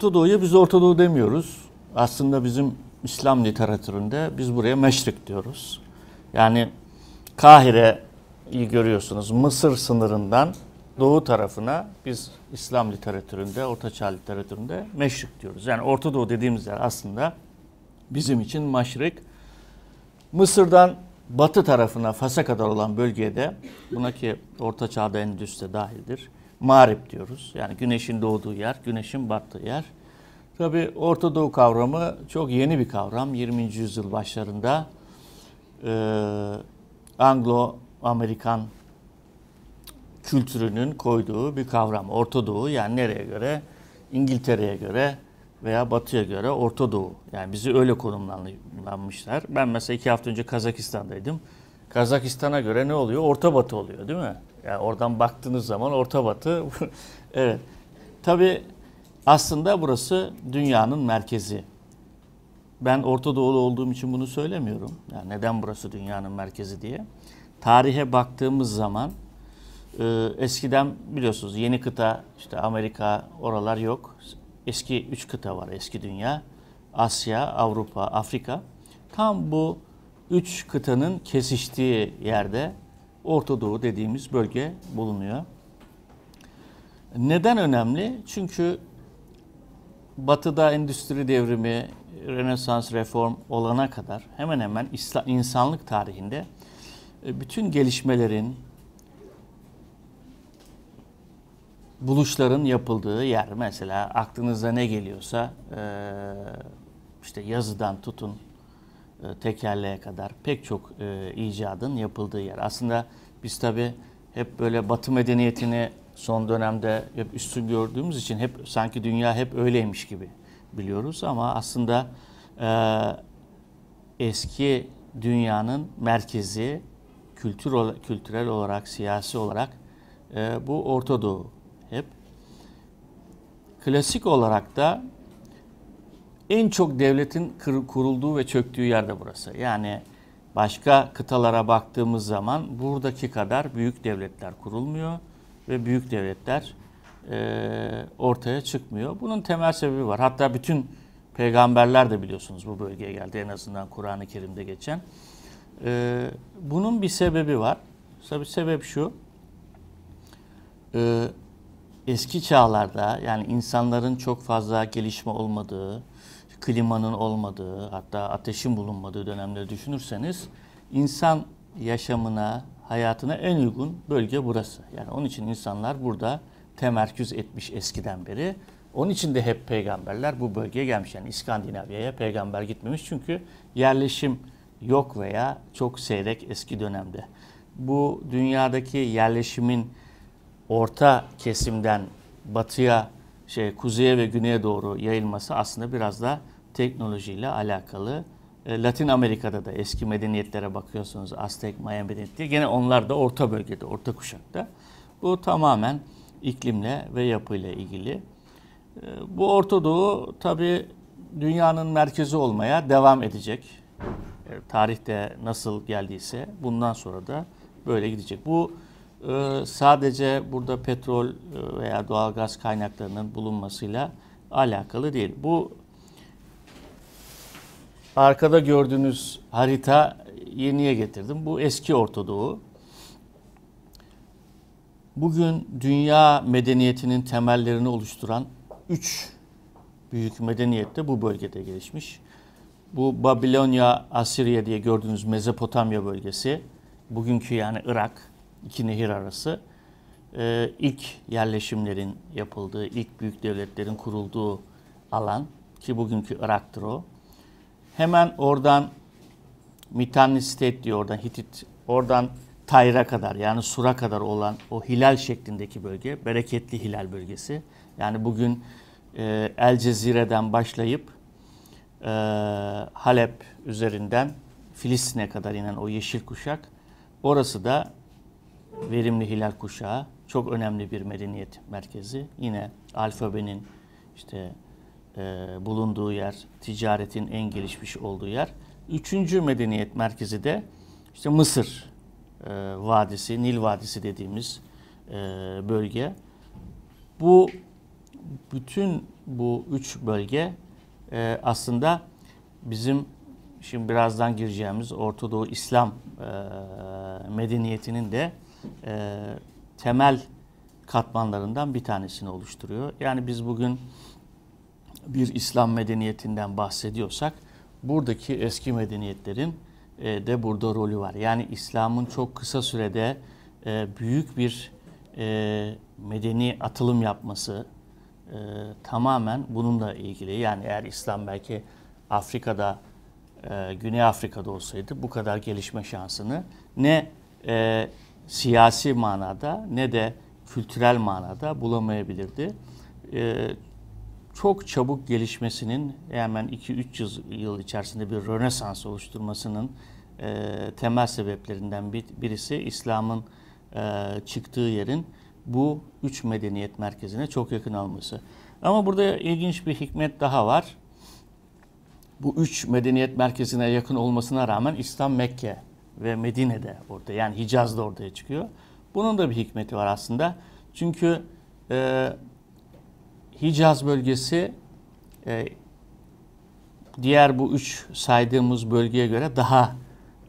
Orta Doğu'ya biz Orta Doğu demiyoruz. Aslında bizim İslam literatüründe biz buraya meşrik diyoruz. Yani Kahire'yi görüyorsunuz. Mısır sınırından doğu tarafına biz İslam literatüründe, Orta Çağ literatüründe meşrik diyoruz. Yani Orta Doğu dediğimiz yer aslında bizim için maşrik. Mısır'dan batı tarafına Fas'a kadar olan bölgeye de buna ki Orta Çağ'da Endüs de dahildir mağrip diyoruz. Yani güneşin doğduğu yer, güneşin battığı yer. Tabi Orta Doğu kavramı çok yeni bir kavram. 20. yüzyıl başlarında e, Anglo-Amerikan kültürünün koyduğu bir kavram. Orta Doğu yani nereye göre? İngiltere'ye göre veya Batı'ya göre Orta Doğu. Yani bizi öyle konumlanmışlar. Ben mesela iki hafta önce Kazakistan'daydım. Kazakistan'a göre ne oluyor? Orta Batı oluyor değil mi? Yani oradan baktığınız zaman Orta Batı. evet. Tabii aslında burası dünyanın merkezi. Ben Orta Doğulu olduğum için bunu söylemiyorum. Yani neden burası dünyanın merkezi diye. Tarihe baktığımız zaman e, eskiden biliyorsunuz yeni kıta işte Amerika oralar yok. Eski üç kıta var eski dünya. Asya, Avrupa, Afrika. Tam bu üç kıtanın kesiştiği yerde Orta Doğu dediğimiz bölge bulunuyor. Neden önemli? Çünkü Batı'da endüstri devrimi, Rönesans reform olana kadar hemen hemen insanlık tarihinde e, bütün gelişmelerin, buluşların yapıldığı yer. Mesela aklınıza ne geliyorsa e, işte yazıdan tutun e, tekerleğe kadar pek çok e, icadın yapıldığı yer. Aslında biz tabi hep böyle batı medeniyetini son dönemde hep üstün gördüğümüz için hep sanki dünya hep öyleymiş gibi biliyoruz ama aslında e, eski dünyanın merkezi kültür kültürel olarak, siyasi olarak e, bu Orta Doğu hep. Klasik olarak da en çok devletin kurulduğu ve çöktüğü yerde burası. Yani başka kıtalara baktığımız zaman buradaki kadar büyük devletler kurulmuyor ve büyük devletler e, ortaya çıkmıyor. Bunun temel sebebi var. Hatta bütün peygamberler de biliyorsunuz bu bölgeye geldi en azından Kur'an-ı Kerim'de geçen. E, bunun bir sebebi var. Tabi sebep şu. E, eski çağlarda yani insanların çok fazla gelişme olmadığı, klimanın olmadığı hatta ateşin bulunmadığı dönemleri düşünürseniz insan yaşamına, hayatına en uygun bölge burası. Yani onun için insanlar burada temerküz etmiş eskiden beri. Onun için de hep peygamberler bu bölgeye gelmiş. Yani İskandinavya'ya peygamber gitmemiş çünkü yerleşim yok veya çok seyrek eski dönemde. Bu dünyadaki yerleşimin orta kesimden batıya, şey kuzeye ve güneye doğru yayılması aslında biraz da teknolojiyle alakalı. E, Latin Amerika'da da eski medeniyetlere bakıyorsunuz Aztek, Maya medeniyeti gene onlar da orta bölgede, orta kuşakta. Bu tamamen iklimle ve yapıyla ilgili. E, bu Orta Doğu tabii dünyanın merkezi olmaya devam edecek. E, tarihte nasıl geldiyse bundan sonra da böyle gidecek. Bu sadece burada petrol veya doğal gaz kaynaklarının bulunmasıyla alakalı değil. Bu Arkada gördüğünüz harita yeniye getirdim. Bu eski Orta Doğu. Bugün dünya medeniyetinin temellerini oluşturan üç büyük medeniyet de bu bölgede gelişmiş. Bu Babilonya, Asirya diye gördüğünüz Mezopotamya bölgesi, bugünkü yani Irak, iki nehir arası, ee, ilk yerleşimlerin yapıldığı, ilk büyük devletlerin kurulduğu alan ki bugünkü Irak'tır o. Hemen oradan Mitanni diyor oradan Hitit. Oradan Tayr'a kadar yani Sur'a kadar olan o hilal şeklindeki bölge. Bereketli hilal bölgesi. Yani bugün e, El Cezire'den başlayıp e, Halep üzerinden Filistin'e kadar inen o yeşil kuşak. Orası da verimli hilal kuşağı. Çok önemli bir medeniyet merkezi. Yine alfabenin işte e, bulunduğu yer, ticaretin en gelişmiş olduğu yer. Üçüncü medeniyet merkezi de işte Mısır e, Vadisi, Nil Vadisi dediğimiz e, bölge. Bu bütün bu üç bölge e, aslında bizim şimdi birazdan gireceğimiz Orta Doğu İslam e, medeniyetinin de e, temel katmanlarından bir tanesini oluşturuyor. Yani biz bugün bir İslam medeniyetinden bahsediyorsak buradaki eski medeniyetlerin e, de burada rolü var. Yani İslam'ın çok kısa sürede e, büyük bir e, medeni atılım yapması e, tamamen bununla ilgili. Yani eğer İslam belki Afrika'da, Güney Afrika'da olsaydı bu kadar gelişme şansını ne siyasi manada ne de kültürel manada bulamayabilirdi çok çabuk gelişmesinin hemen 2 300 yıl içerisinde bir rönesans oluşturmasının e, temel sebeplerinden bir, birisi İslam'ın e, çıktığı yerin bu üç medeniyet merkezine çok yakın olması. Ama burada ilginç bir hikmet daha var. Bu üç medeniyet merkezine yakın olmasına rağmen İslam Mekke ve Medine'de orada yani Hicaz'da ortaya çıkıyor. Bunun da bir hikmeti var aslında. Çünkü e, Hicaz bölgesi e, diğer bu üç saydığımız bölgeye göre daha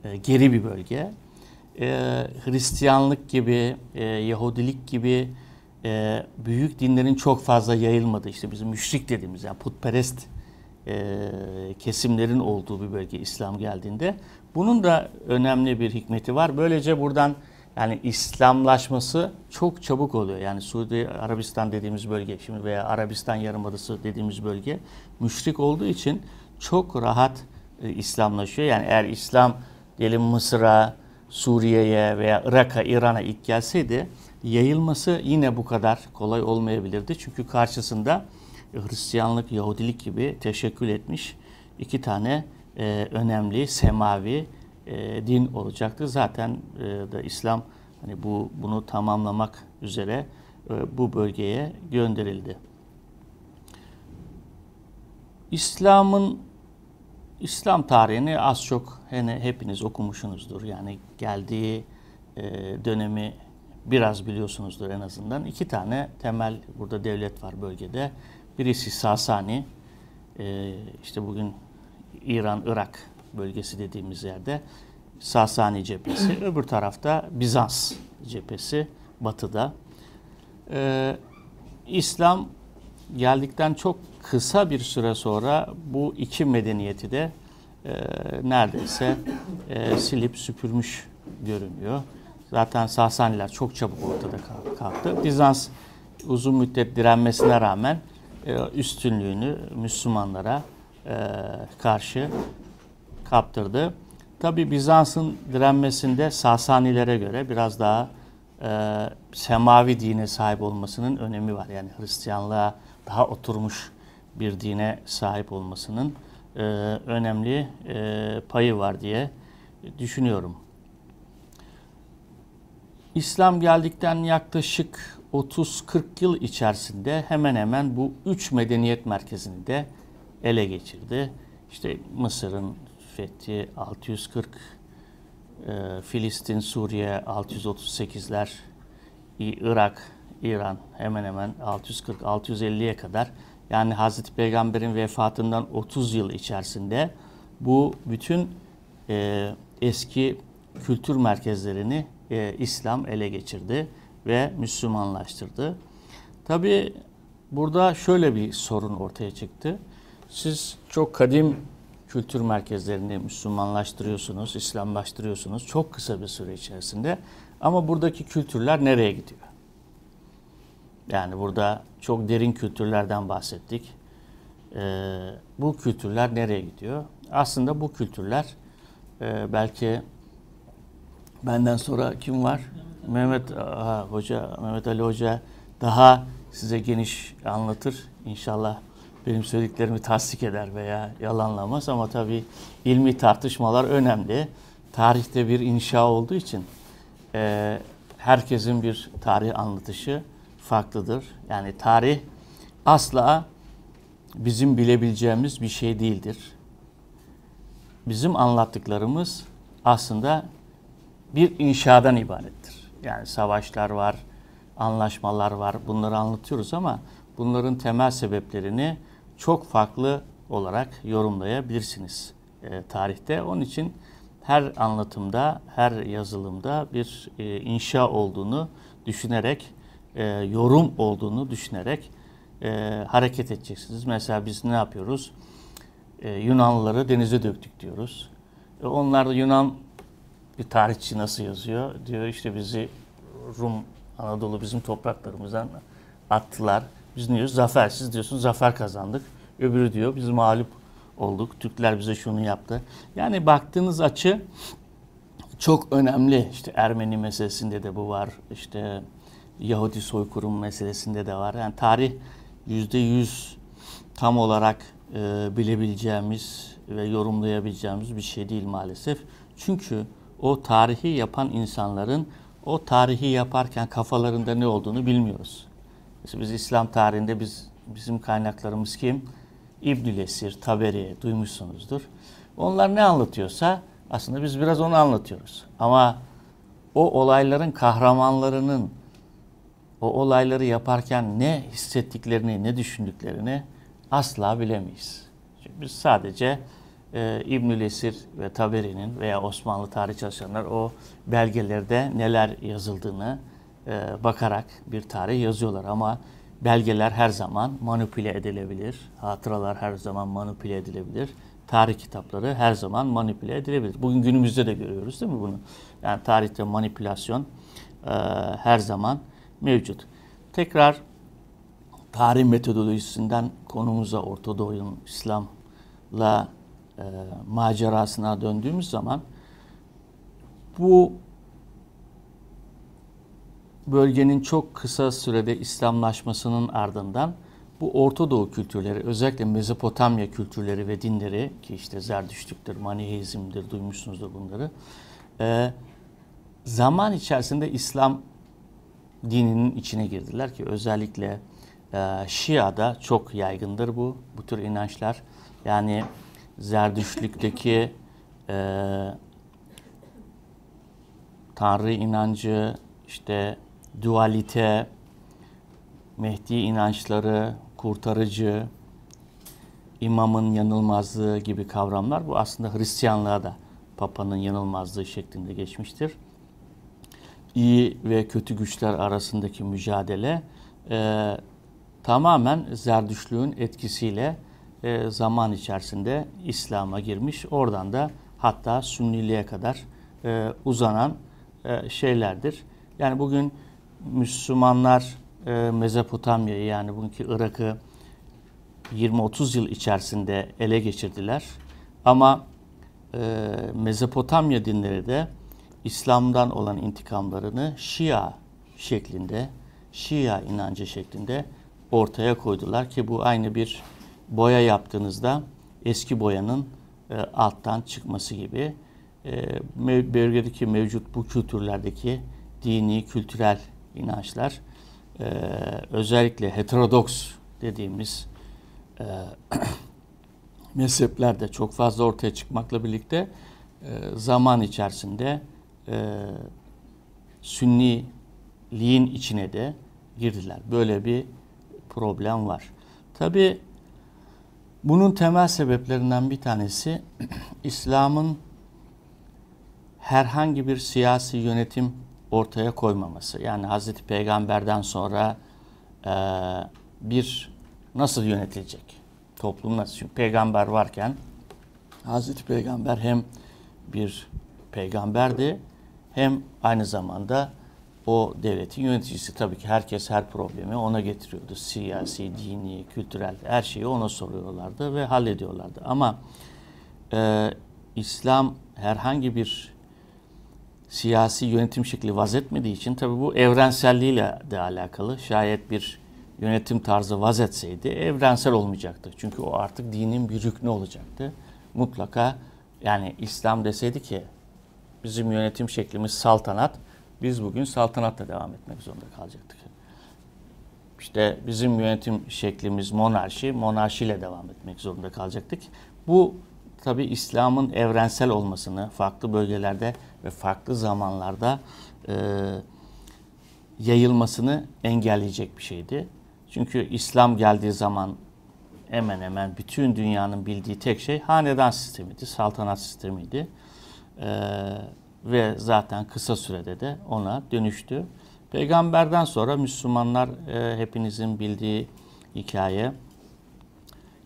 e, geri bir bölge. E, Hristiyanlık gibi, e, Yahudilik gibi e, büyük dinlerin çok fazla yayılmadı işte bizim müşrik dediğimiz yani putperest e, kesimlerin olduğu bir bölge İslam geldiğinde. Bunun da önemli bir hikmeti var. Böylece buradan yani İslamlaşması çok çabuk oluyor. Yani Suudi Arabistan dediğimiz bölge şimdi veya Arabistan Yarımadası dediğimiz bölge müşrik olduğu için çok rahat e, İslamlaşıyor. Yani eğer İslam diyelim Mısır'a, Suriye'ye veya Irak'a, İran'a ilk gelseydi yayılması yine bu kadar kolay olmayabilirdi. Çünkü karşısında e, Hristiyanlık, Yahudilik gibi teşekkül etmiş iki tane e, önemli semavi e, din olacaktır. Zaten e, da İslam hani bu bunu tamamlamak üzere e, bu bölgeye gönderildi. İslam'ın İslam tarihini az çok hani hepiniz okumuşsunuzdur. Yani geldiği e, dönemi biraz biliyorsunuzdur en azından. İki tane temel burada devlet var bölgede. Birisi Sasani, e, işte bugün İran, Irak bölgesi dediğimiz yerde Sasani cephesi, öbür tarafta Bizans cephesi batıda. Ee, İslam geldikten çok kısa bir süre sonra bu iki medeniyeti de e, neredeyse e, silip süpürmüş görünüyor. Zaten Sasaniler çok çabuk ortada kalktı. Bizans uzun müddet direnmesine rağmen e, üstünlüğünü Müslümanlara e, karşı kaptırdı. Tabi Bizans'ın direnmesinde Sasanilere göre biraz daha e, semavi dine sahip olmasının önemi var. Yani Hristiyanlığa daha oturmuş bir dine sahip olmasının e, önemli e, payı var diye düşünüyorum. İslam geldikten yaklaşık 30-40 yıl içerisinde hemen hemen bu üç medeniyet merkezini de ele geçirdi. İşte Mısır'ın fethi 640, e, Filistin, Suriye 638'ler, Irak, İran hemen hemen 640-650'ye kadar yani Hazreti Peygamber'in vefatından 30 yıl içerisinde bu bütün e, eski kültür merkezlerini e, İslam ele geçirdi ve Müslümanlaştırdı. Tabi burada şöyle bir sorun ortaya çıktı. Siz çok kadim kültür merkezlerini Müslümanlaştırıyorsunuz, İslamlaştırıyorsunuz çok kısa bir süre içerisinde. Ama buradaki kültürler nereye gidiyor? Yani burada çok derin kültürlerden bahsettik. Ee, bu kültürler nereye gidiyor? Aslında bu kültürler e, belki benden sonra kim var? Mehmet aha, Hoca, Mehmet Ali Hoca daha size geniş anlatır. İnşallah benim söylediklerimi tasdik eder veya yalanlamaz ama tabii ilmi tartışmalar önemli. Tarihte bir inşa olduğu için e, herkesin bir tarih anlatışı farklıdır. Yani tarih asla bizim bilebileceğimiz bir şey değildir. Bizim anlattıklarımız aslında bir inşadan ibarettir. Yani savaşlar var, anlaşmalar var. Bunları anlatıyoruz ama bunların temel sebeplerini çok farklı olarak yorumlayabilirsiniz e, tarihte. Onun için her anlatımda, her yazılımda bir e, inşa olduğunu düşünerek, e, yorum olduğunu düşünerek e, hareket edeceksiniz. Mesela biz ne yapıyoruz? E, Yunanlıları denize döktük diyoruz. E, onlar da Yunan bir tarihçi nasıl yazıyor? Diyor işte bizi Rum, Anadolu bizim topraklarımızdan attılar biz diyoruz? Zafer. Siz diyorsunuz zafer kazandık. Öbürü diyor biz mağlup olduk. Türkler bize şunu yaptı. Yani baktığınız açı çok önemli. İşte Ermeni meselesinde de bu var. İşte Yahudi soykırım meselesinde de var. Yani tarih yüzde yüz tam olarak e, bilebileceğimiz ve yorumlayabileceğimiz bir şey değil maalesef. Çünkü o tarihi yapan insanların o tarihi yaparken kafalarında ne olduğunu bilmiyoruz biz İslam tarihinde biz bizim kaynaklarımız kim? İbnül Lesir, Taberi duymuşsunuzdur. Onlar ne anlatıyorsa aslında biz biraz onu anlatıyoruz. Ama o olayların kahramanlarının o olayları yaparken ne hissettiklerini, ne düşündüklerini asla bilemeyiz. Çünkü biz sadece e, İbnül Esir ve Taberi'nin veya Osmanlı tarih çalışanlar o belgelerde neler yazıldığını, e, bakarak bir tarih yazıyorlar ama belgeler her zaman manipüle edilebilir. Hatıralar her zaman manipüle edilebilir. Tarih kitapları her zaman manipüle edilebilir. Bugün günümüzde de görüyoruz değil mi bunu? Yani tarihte manipülasyon e, her zaman mevcut. Tekrar tarih metodolojisinden konumuza Orta Doğu'nun İslam'la e, macerasına döndüğümüz zaman bu bölgenin çok kısa sürede İslamlaşmasının ardından bu Orta Doğu kültürleri özellikle Mezopotamya kültürleri ve dinleri ki işte Zerdüştlüktür, Manihizmdir duymuşsunuzdur bunları. E, zaman içerisinde İslam dininin içine girdiler ki özellikle e, Şia'da çok yaygındır bu bu tür inançlar. Yani Zerdüştlükteki e, Tanrı inancı, işte dualite, Mehdi inançları, kurtarıcı, imamın yanılmazlığı gibi kavramlar bu aslında Hristiyanlığa da Papa'nın yanılmazlığı şeklinde geçmiştir. İyi ve kötü güçler arasındaki mücadele e, tamamen Zerdüşlüğün etkisiyle e, zaman içerisinde İslam'a girmiş. Oradan da hatta Sünniliğe kadar e, uzanan e, şeylerdir. Yani bugün Müslümanlar e, Mezopotamya'yı yani bugünkü Irak'ı 20-30 yıl içerisinde ele geçirdiler. Ama e, Mezopotamya dinleri de İslam'dan olan intikamlarını Şia şeklinde, Şia inancı şeklinde ortaya koydular ki bu aynı bir boya yaptığınızda eski boyanın e, alttan çıkması gibi e, bölgedeki mevcut bu kültürlerdeki dini, kültürel inançlar e, özellikle heterodoks dediğimiz e, mezhepler de çok fazla ortaya çıkmakla birlikte e, zaman içerisinde e, sünniliğin içine de girdiler. Böyle bir problem var. Tabi bunun temel sebeplerinden bir tanesi İslam'ın herhangi bir siyasi yönetim ortaya koymaması. Yani Hazreti Peygamber'den sonra e, bir nasıl yönetilecek? Toplum nasıl? Çünkü peygamber varken Hazreti Peygamber hem bir peygamberdi hem aynı zamanda o devletin yöneticisi. Tabii ki herkes her problemi ona getiriyordu. Siyasi, dini, kültürel her şeyi ona soruyorlardı ve hallediyorlardı. Ama e, İslam herhangi bir siyasi yönetim şekli vaz etmediği için tabi bu evrenselliğiyle de alakalı. Şayet bir yönetim tarzı vaz etseydi evrensel olmayacaktı. Çünkü o artık dinin bir rüknü olacaktı. Mutlaka yani İslam deseydi ki bizim yönetim şeklimiz saltanat, biz bugün saltanatla devam etmek zorunda kalacaktık. İşte bizim yönetim şeklimiz monarşi, monarşiyle devam etmek zorunda kalacaktık. Bu tabi İslam'ın evrensel olmasını farklı bölgelerde ve farklı zamanlarda e, yayılmasını engelleyecek bir şeydi. Çünkü İslam geldiği zaman hemen hemen bütün dünyanın bildiği tek şey hanedan sistemiydi, saltanat sistemiydi. Ee, ve zaten kısa sürede de ona dönüştü. Peygamberden sonra Müslümanlar e, hepinizin bildiği hikaye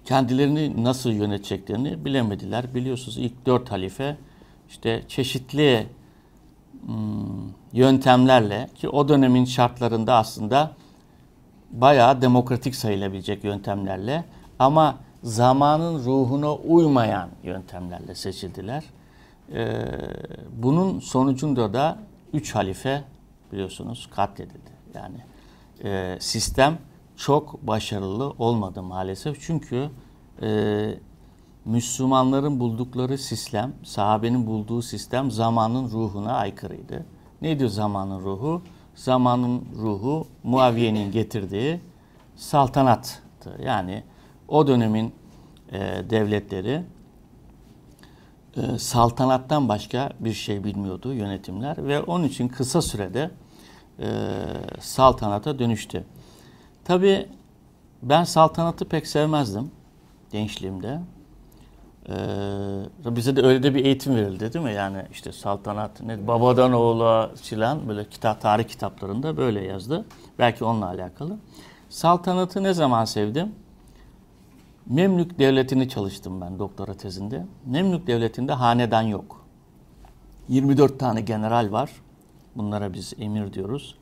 kendilerini nasıl yöneteceklerini bilemediler. Biliyorsunuz ilk dört halife işte çeşitli hmm, yöntemlerle ki o dönemin şartlarında aslında bayağı demokratik sayılabilecek yöntemlerle ama zamanın ruhuna uymayan yöntemlerle seçildiler. Ee, bunun sonucunda da üç halife biliyorsunuz katledildi. Yani e, sistem çok başarılı olmadı maalesef. Çünkü e, Müslümanların buldukları sistem, sahabenin bulduğu sistem zamanın ruhuna aykırıydı. Ne diyor zamanın ruhu? Zamanın ruhu Muaviye'nin getirdiği saltanattı. Yani o dönemin e, devletleri e, saltanattan başka bir şey bilmiyordu yönetimler ve onun için kısa sürede e, saltanata dönüştü. Tabii ben saltanatı pek sevmezdim gençliğimde. Ee, bize de öyle de bir eğitim verildi değil mi? Yani işte saltanat, ne, babadan oğula silen böyle kitap, tarih kitaplarında böyle yazdı. Belki onunla alakalı. Saltanatı ne zaman sevdim? Memlük Devleti'ni çalıştım ben doktora tezinde. Memlük Devleti'nde hanedan yok. 24 tane general var. Bunlara biz emir diyoruz.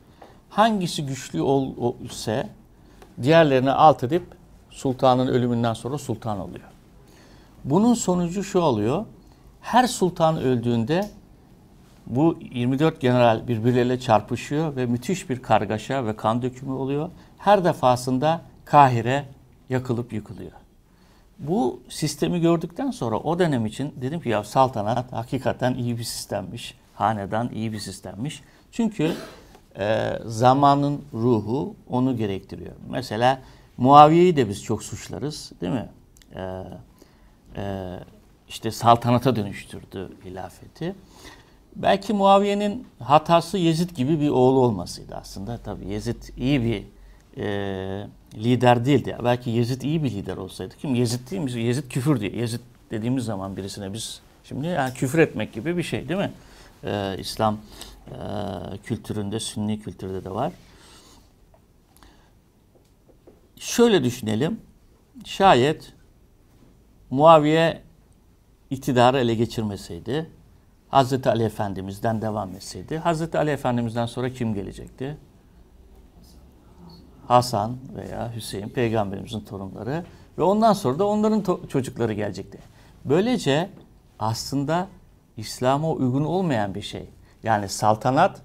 Hangisi güçlü ol, ise diğerlerini alt edip sultanın ölümünden sonra sultan oluyor. Bunun sonucu şu oluyor. Her sultan öldüğünde bu 24 general birbirleriyle çarpışıyor ve müthiş bir kargaşa ve kan dökümü oluyor. Her defasında Kahire yakılıp yıkılıyor. Bu sistemi gördükten sonra o dönem için dedim ki ya saltanat hakikaten iyi bir sistemmiş. Hanedan iyi bir sistemmiş. Çünkü e, zamanın ruhu onu gerektiriyor. Mesela Muaviye'yi de biz çok suçlarız değil mi? E, e, işte saltanata dönüştürdü hilafeti. Belki Muaviye'nin hatası Yezid gibi bir oğlu olmasıydı aslında. Tabii Yezid iyi bir e, lider değildi. Belki Yezid iyi bir lider olsaydı. Kim Yezid değil mi? Yezid küfür diye. Yezid dediğimiz zaman birisine biz şimdi yani küfür etmek gibi bir şey değil mi? E, İslam ee, kültüründe, sünni kültürde de var. Şöyle düşünelim. Şayet Muaviye iktidarı ele geçirmeseydi, Hazreti Ali Efendimiz'den devam etseydi, Hazreti Ali Efendimiz'den sonra kim gelecekti? Hasan veya Hüseyin, peygamberimizin torunları ve ondan sonra da onların çocukları gelecekti. Böylece aslında İslam'a uygun olmayan bir şey. Yani saltanat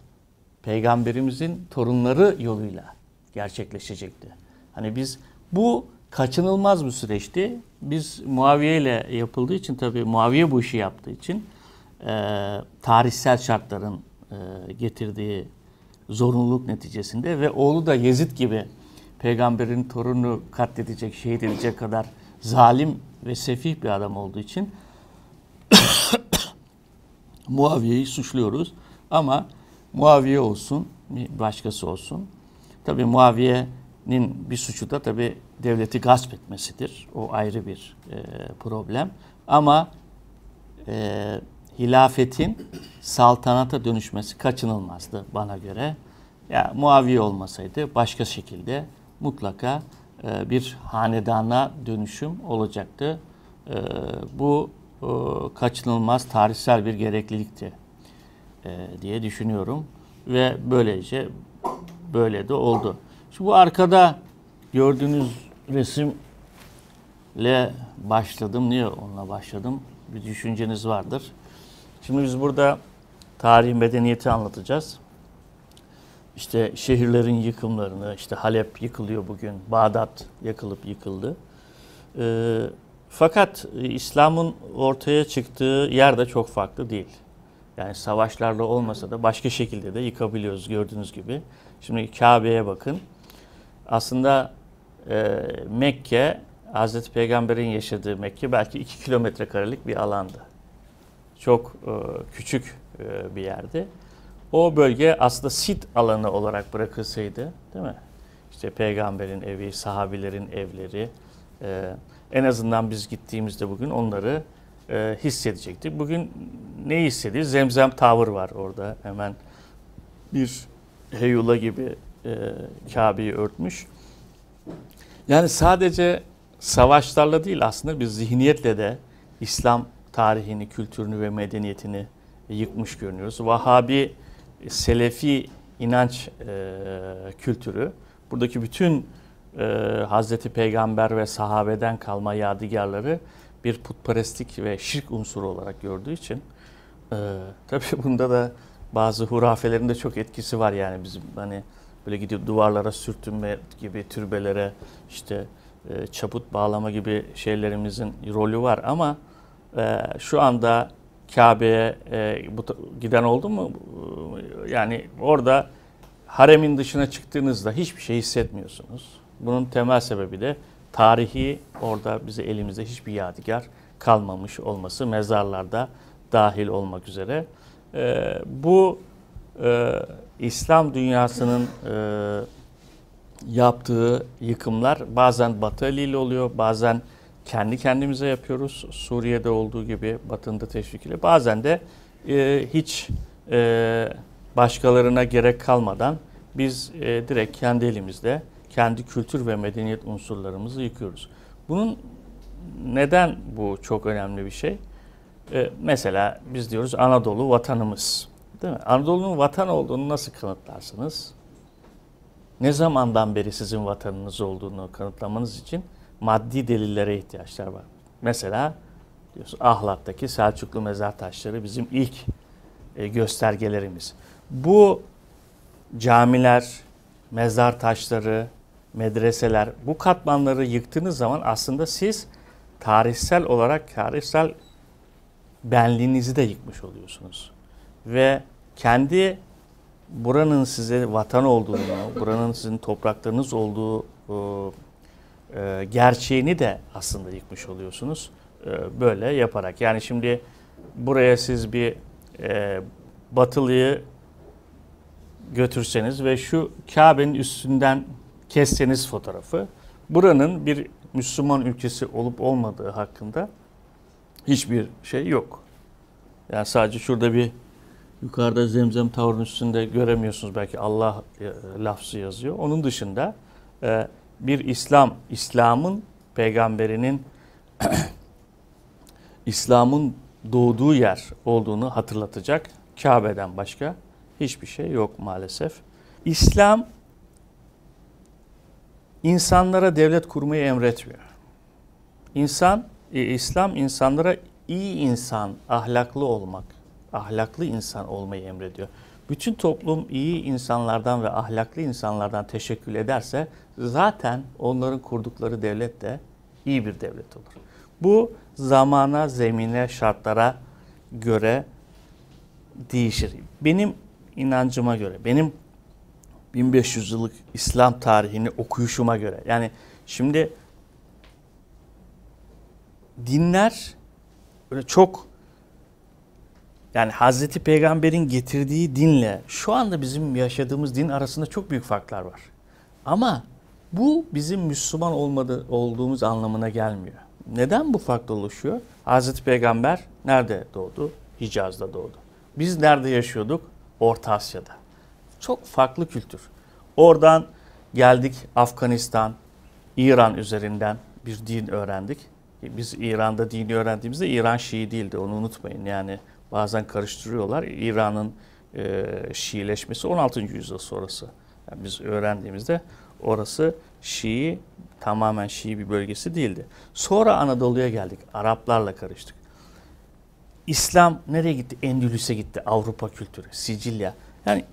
peygamberimizin torunları yoluyla gerçekleşecekti. Hani biz bu kaçınılmaz bir süreçti. Biz Muaviye ile yapıldığı için tabii Muaviye bu işi yaptığı için e, tarihsel şartların e, getirdiği zorunluluk neticesinde ve oğlu da Yezid gibi peygamberin torunu katledecek, şehit edecek kadar zalim ve sefih bir adam olduğu için Muaviye'yi suçluyoruz. Ama Muaviye olsun, başkası olsun. Tabi Muaviye'nin bir suçu da tabi devleti gasp etmesidir. O ayrı bir e, problem. Ama e, hilafetin saltanata dönüşmesi kaçınılmazdı bana göre. Ya Muaviye olmasaydı başka şekilde mutlaka e, bir hanedana dönüşüm olacaktı. E, bu e, kaçınılmaz tarihsel bir gereklilikti e, diye düşünüyorum. Ve böylece böyle de oldu. Şu bu arkada gördüğünüz resimle başladım. Niye onunla başladım? Bir düşünceniz vardır. Şimdi biz burada tarih medeniyeti anlatacağız. İşte şehirlerin yıkımlarını, işte Halep yıkılıyor bugün, Bağdat yakılıp yıkıldı. E, fakat İslam'ın ortaya çıktığı yer de çok farklı değil. Yani savaşlarla olmasa da başka şekilde de yıkabiliyoruz gördüğünüz gibi. Şimdi Kabe'ye bakın. Aslında e, Mekke, Hazreti Peygamber'in yaşadığı Mekke belki 2 kilometre karelik bir alandı. Çok e, küçük e, bir yerdi. O bölge aslında sit alanı olarak bırakılsaydı değil mi? İşte peygamberin evi, sahabilerin evleri. E, en azından biz gittiğimizde bugün onları e, hissedecekti. Bugün ne hissediyor? Zemzem tavır var orada hemen bir heyula gibi e, Kabe'yi örtmüş. Yani sadece savaşlarla değil aslında bir zihniyetle de İslam tarihini, kültürünü ve medeniyetini yıkmış görünüyoruz. Vahabi, Selefi inanç e, kültürü buradaki bütün e, Hazreti Peygamber ve sahabeden kalma yadigarları bir putperestlik ve şirk unsuru olarak gördüğü için e, tabii bunda da bazı hurafelerinde çok etkisi var yani bizim hani böyle gidip duvarlara sürtünme gibi türbelere işte e, çaput bağlama gibi şeylerimizin rolü var ama e, şu anda Kabe'ye e, giden oldu mu e, yani orada haremin dışına çıktığınızda hiçbir şey hissetmiyorsunuz. Bunun temel sebebi de tarihi orada bize elimizde hiçbir yadigar kalmamış olması mezarlarda dahil olmak üzere. E, bu e, İslam dünyasının e, yaptığı yıkımlar bazen Batı ile oluyor, bazen kendi kendimize yapıyoruz. Suriye'de olduğu gibi Batı'nda teşvik Bazen de e, hiç e, başkalarına gerek kalmadan biz e, direkt kendi elimizde kendi kültür ve medeniyet unsurlarımızı yıkıyoruz. Bunun neden bu çok önemli bir şey? Ee, mesela biz diyoruz Anadolu vatanımız. Değil mi? Anadolu'nun vatan olduğunu nasıl kanıtlarsınız? Ne zamandan beri sizin vatanınız olduğunu kanıtlamanız için maddi delillere ihtiyaçlar var. Mesela diyoruz Ahlat'taki Selçuklu mezar taşları bizim ilk e, göstergelerimiz. Bu camiler, mezar taşları, medreseler bu katmanları yıktığınız zaman aslında siz tarihsel olarak tarihsel benliğinizi de yıkmış oluyorsunuz. Ve kendi buranın size vatan olduğunu, buranın sizin topraklarınız olduğu e, gerçeğini de aslında yıkmış oluyorsunuz. E, böyle yaparak. Yani şimdi buraya siz bir e, batılıyı götürseniz ve şu Kabe'nin üstünden kesseniz fotoğrafı buranın bir Müslüman ülkesi olup olmadığı hakkında hiçbir şey yok. Yani sadece şurada bir yukarıda zemzem tavrın üstünde göremiyorsunuz belki Allah e, lafzı yazıyor. Onun dışında e, bir İslam, İslam'ın peygamberinin İslam'ın doğduğu yer olduğunu hatırlatacak Kabe'den başka hiçbir şey yok maalesef. İslam insanlara devlet kurmayı emretmiyor. İnsan, e, İslam insanlara iyi insan, ahlaklı olmak, ahlaklı insan olmayı emrediyor. Bütün toplum iyi insanlardan ve ahlaklı insanlardan teşekkül ederse zaten onların kurdukları devlet de iyi bir devlet olur. Bu zamana, zemine, şartlara göre değişir. Benim inancıma göre, benim 1500 yıllık İslam tarihini okuyuşuma göre. Yani şimdi dinler böyle çok yani Hazreti Peygamber'in getirdiği dinle şu anda bizim yaşadığımız din arasında çok büyük farklar var. Ama bu bizim Müslüman olmadı, olduğumuz anlamına gelmiyor. Neden bu farklı oluşuyor? Hazreti Peygamber nerede doğdu? Hicaz'da doğdu. Biz nerede yaşıyorduk? Orta Asya'da. Çok farklı kültür. Oradan geldik Afganistan, İran üzerinden bir din öğrendik. Biz İran'da dini öğrendiğimizde İran Şii değildi onu unutmayın. Yani bazen karıştırıyorlar. İran'ın e, Şiileşmesi 16. yüzyıl sonrası. Yani biz öğrendiğimizde orası Şii, tamamen Şii bir bölgesi değildi. Sonra Anadolu'ya geldik. Araplarla karıştık. İslam nereye gitti? Endülüs'e gitti. Avrupa kültürü, Sicilya. Yani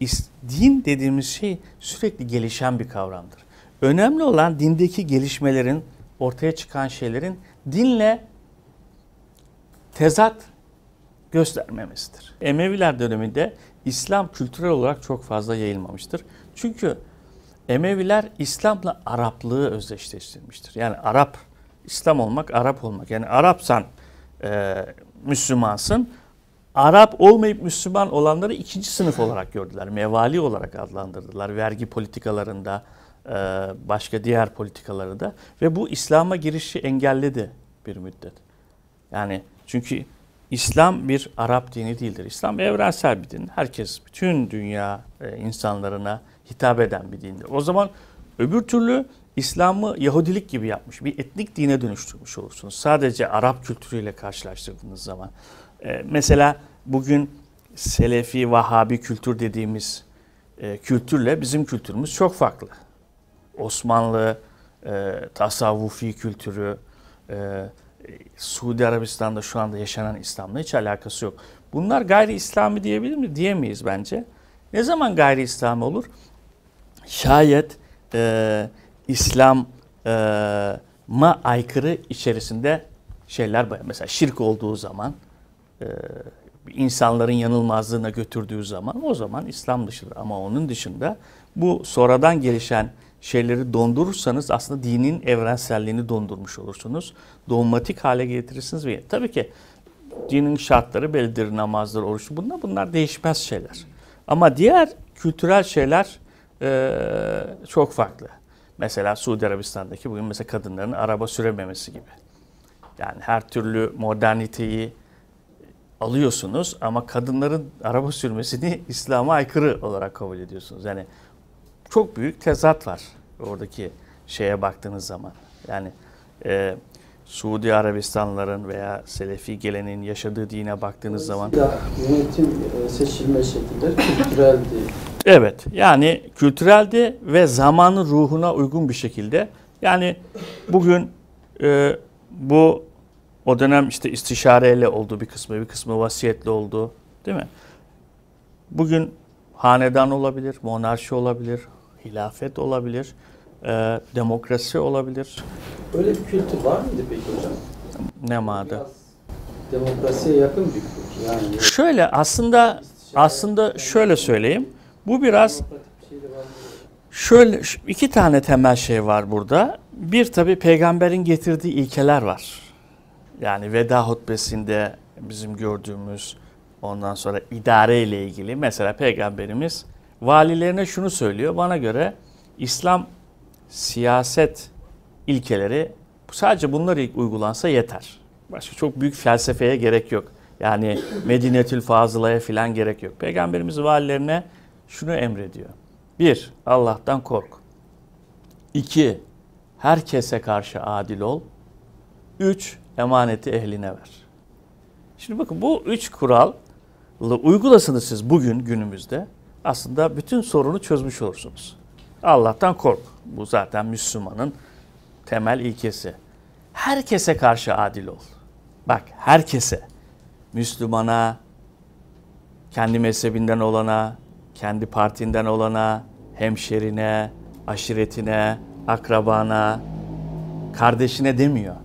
din dediğimiz şey sürekli gelişen bir kavramdır. Önemli olan dindeki gelişmelerin, ortaya çıkan şeylerin dinle tezat göstermemesidir. Emeviler döneminde İslam kültürel olarak çok fazla yayılmamıştır. Çünkü Emeviler İslam'la Araplığı özdeşleştirmiştir. Yani Arap, İslam olmak Arap olmak. Yani Arapsan e, Müslümansın Arap olmayıp Müslüman olanları ikinci sınıf olarak gördüler. Mevali olarak adlandırdılar. Vergi politikalarında, e, başka diğer politikalarında Ve bu İslam'a girişi engelledi bir müddet. Yani çünkü İslam bir Arap dini değildir. İslam evrensel bir din. Herkes, bütün dünya e, insanlarına hitap eden bir dindir. O zaman öbür türlü İslam'ı Yahudilik gibi yapmış, bir etnik dine dönüştürmüş olursunuz. Sadece Arap kültürüyle karşılaştırdığınız zaman. Ee, mesela bugün Selefi, Vahabi kültür dediğimiz e, kültürle bizim kültürümüz çok farklı. Osmanlı e, tasavvufi kültürü, e, Suudi Arabistan'da şu anda yaşanan İslam'la hiç alakası yok. Bunlar gayri İslami diyebilir mi? Diyemeyiz bence. Ne zaman gayri İslami olur? Şayet e, İslam e, ma aykırı içerisinde şeyler mesela şirk olduğu zaman ee, insanların yanılmazlığına götürdüğü zaman o zaman İslam dışıdır. Ama onun dışında bu sonradan gelişen şeyleri dondurursanız aslında dinin evrenselliğini dondurmuş olursunuz. Dogmatik hale getirirsiniz ve tabii ki dinin şartları bellidir, namazdır, oruç bunlar bunlar değişmez şeyler. Ama diğer kültürel şeyler e, çok farklı. Mesela Suudi Arabistan'daki bugün mesela kadınların araba sürememesi gibi. Yani her türlü moderniteyi, alıyorsunuz ama kadınların araba sürmesini İslam'a aykırı olarak kabul ediyorsunuz. Yani çok büyük tezat var oradaki şeye baktığınız zaman. Yani e, Suudi Arabistanların veya Selefi gelenin yaşadığı dine baktığınız zaman yönetim e, seçilme şekilleri kültüreldi. Evet yani kültüreldi ve zamanın ruhuna uygun bir şekilde. Yani bugün e, bu o dönem işte istişareyle oldu bir kısmı, bir kısmı vasiyetle oldu. Değil mi? Bugün hanedan olabilir, monarşi olabilir, hilafet olabilir, e, demokrasi olabilir. Öyle bir kültür var mıydı peki hocam? Ne mada? Demokrasiye yakın bir kültür. Yani şöyle aslında aslında şöyle söyleyeyim. Bu biraz şey şöyle iki tane temel şey var burada. Bir tabi peygamberin getirdiği ilkeler var yani veda hutbesinde bizim gördüğümüz ondan sonra idare ile ilgili mesela peygamberimiz valilerine şunu söylüyor. Bana göre İslam siyaset ilkeleri sadece bunlar uygulansa yeter. Başka çok büyük felsefeye gerek yok. Yani Medinetül Fazıla'ya filan gerek yok. Peygamberimiz valilerine şunu emrediyor. Bir, Allah'tan kork. İki, herkese karşı adil ol. Üç, emaneti ehline ver. Şimdi bakın bu üç kuralı uygulasınız siz bugün günümüzde aslında bütün sorunu çözmüş olursunuz. Allah'tan kork. Bu zaten Müslümanın temel ilkesi. Herkese karşı adil ol. Bak herkese. Müslümana, kendi mezhebinden olana, kendi partinden olana, hemşerine, aşiretine, akrabana, kardeşine demiyor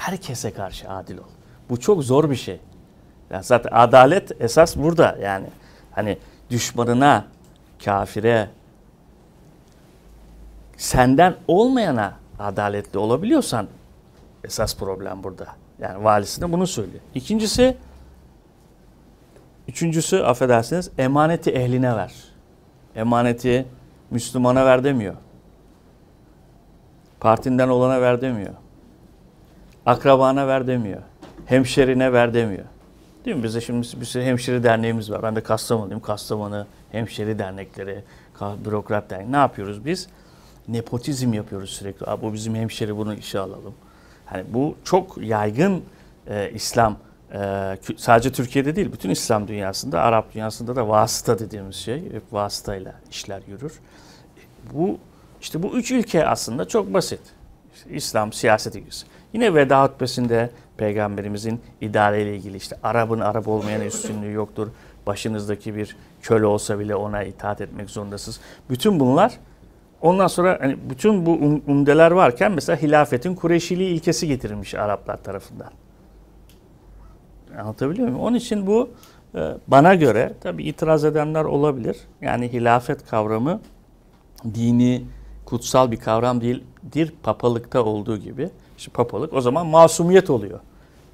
herkese karşı adil ol. Bu çok zor bir şey. Yani zaten adalet esas burada yani. Hani düşmanına, kafire, senden olmayana adaletli olabiliyorsan esas problem burada. Yani valisine bunu söylüyor. İkincisi, üçüncüsü affedersiniz emaneti ehline ver. Emaneti Müslümana ver demiyor. Partinden olana ver demiyor. Akrabana ver demiyor. Hemşerine ver demiyor. Değil mi? Bizde şimdi bir sürü hemşeri derneğimiz var. Ben de Kastamonu'yum. Kastamonu hemşeri dernekleri, bürokrat derneği. Ne yapıyoruz biz? Nepotizm yapıyoruz sürekli. Aa, bu bizim hemşeri bunu işe alalım. Hani bu çok yaygın e, İslam e, sadece Türkiye'de değil bütün İslam dünyasında Arap dünyasında da vasıta dediğimiz şey hep vasıtayla işler yürür. E, bu işte bu üç ülke aslında çok basit. İşte İslam siyaseti. ilgisi. Yine veda hutbesinde peygamberimizin idare ile ilgili işte Arap'ın Arap olmayan üstünlüğü yoktur. Başınızdaki bir köle olsa bile ona itaat etmek zorundasınız. Bütün bunlar ondan sonra hani bütün bu um, umdeler varken mesela hilafetin Kureyşiliği ilkesi getirilmiş Araplar tarafından. Anlatabiliyor muyum? Onun için bu e, bana göre tabi itiraz edenler olabilir. Yani hilafet kavramı dini kutsal bir kavram değildir papalıkta olduğu gibi işte papalık o zaman masumiyet oluyor.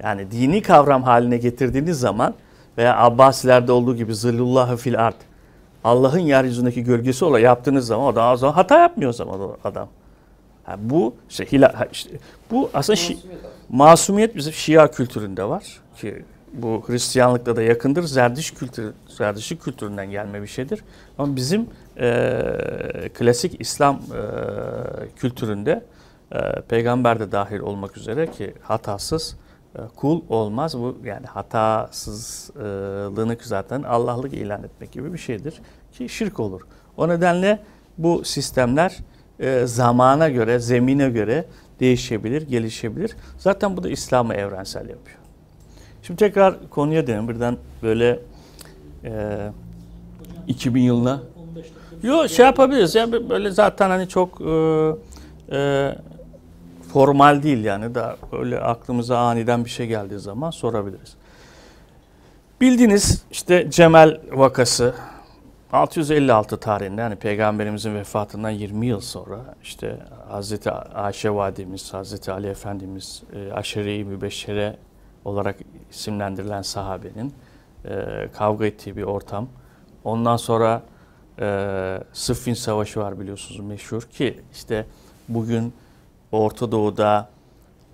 Yani dini kavram haline getirdiğiniz zaman veya Abbasilerde olduğu gibi zillullahı fil art. Allah'ın yeryüzündeki gölgesi olarak yaptığınız zaman o da o zaman hata yapmıyor o zaman o adam. Yani bu işte, hila, işte bu aslında şi, masumiyet bizim Şia kültüründe var ki bu Hristiyanlıkta da yakındır. Zerdiş kültürü, Zerdişi kültüründen gelme bir şeydir. Ama bizim e, klasik İslam e, kültüründe ee, peygamber de dahil olmak üzere ki hatasız e, kul olmaz. Bu yani hatasızlığını zaten Allah'lık ilan etmek gibi bir şeydir ki şirk olur. O nedenle bu sistemler e, zamana göre, zemine göre değişebilir, gelişebilir. Zaten bu da İslam'ı evrensel yapıyor. Şimdi tekrar konuya dönelim. Birden böyle e, 2000 yılına. Yok şey yapabiliriz. Yani böyle zaten hani çok e, e formal değil yani da öyle aklımıza aniden bir şey geldiği zaman sorabiliriz. Bildiğiniz işte Cemel vakası 656 tarihinde yani peygamberimizin vefatından 20 yıl sonra işte Hazreti Ayşe Vadimiz, Hazreti Ali Efendimiz e, aşere-i mübeşşere olarak isimlendirilen sahabenin e, kavga ettiği bir ortam. Ondan sonra e, Sıffin Savaşı var biliyorsunuz meşhur ki işte bugün Orta Doğu'da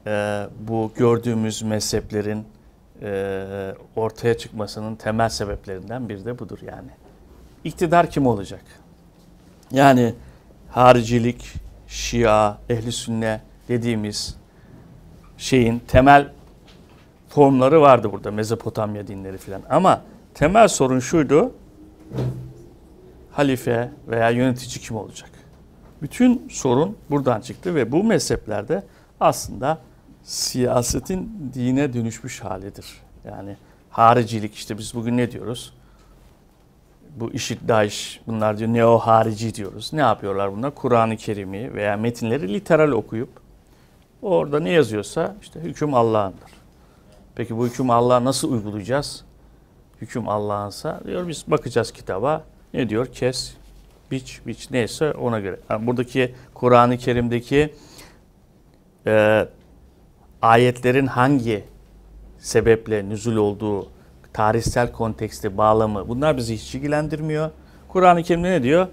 e, bu gördüğümüz mezheplerin e, ortaya çıkmasının temel sebeplerinden biri de budur yani. İktidar kim olacak? Yani haricilik, şia, ehli sünne dediğimiz şeyin temel formları vardı burada Mezopotamya dinleri filan. Ama temel sorun şuydu halife veya yönetici kim olacak? Bütün sorun buradan çıktı ve bu mezheplerde aslında siyasetin dine dönüşmüş halidir. Yani haricilik işte biz bugün ne diyoruz? Bu işit DAEŞ bunlar diyor neo harici diyoruz. Ne yapıyorlar bunlar? Kur'an-ı Kerim'i veya metinleri literal okuyup orada ne yazıyorsa işte hüküm Allah'ındır. Peki bu hüküm Allah'a nasıl uygulayacağız? Hüküm Allah'ınsa diyor biz bakacağız kitaba. Ne diyor? Kes, biç, biç neyse ona göre. Yani buradaki Kur'an-ı Kerim'deki e, ayetlerin hangi sebeple nüzul olduğu, tarihsel konteksti, bağlamı bunlar bizi hiç ilgilendirmiyor. Kur'an-ı Kerim'de ne diyor?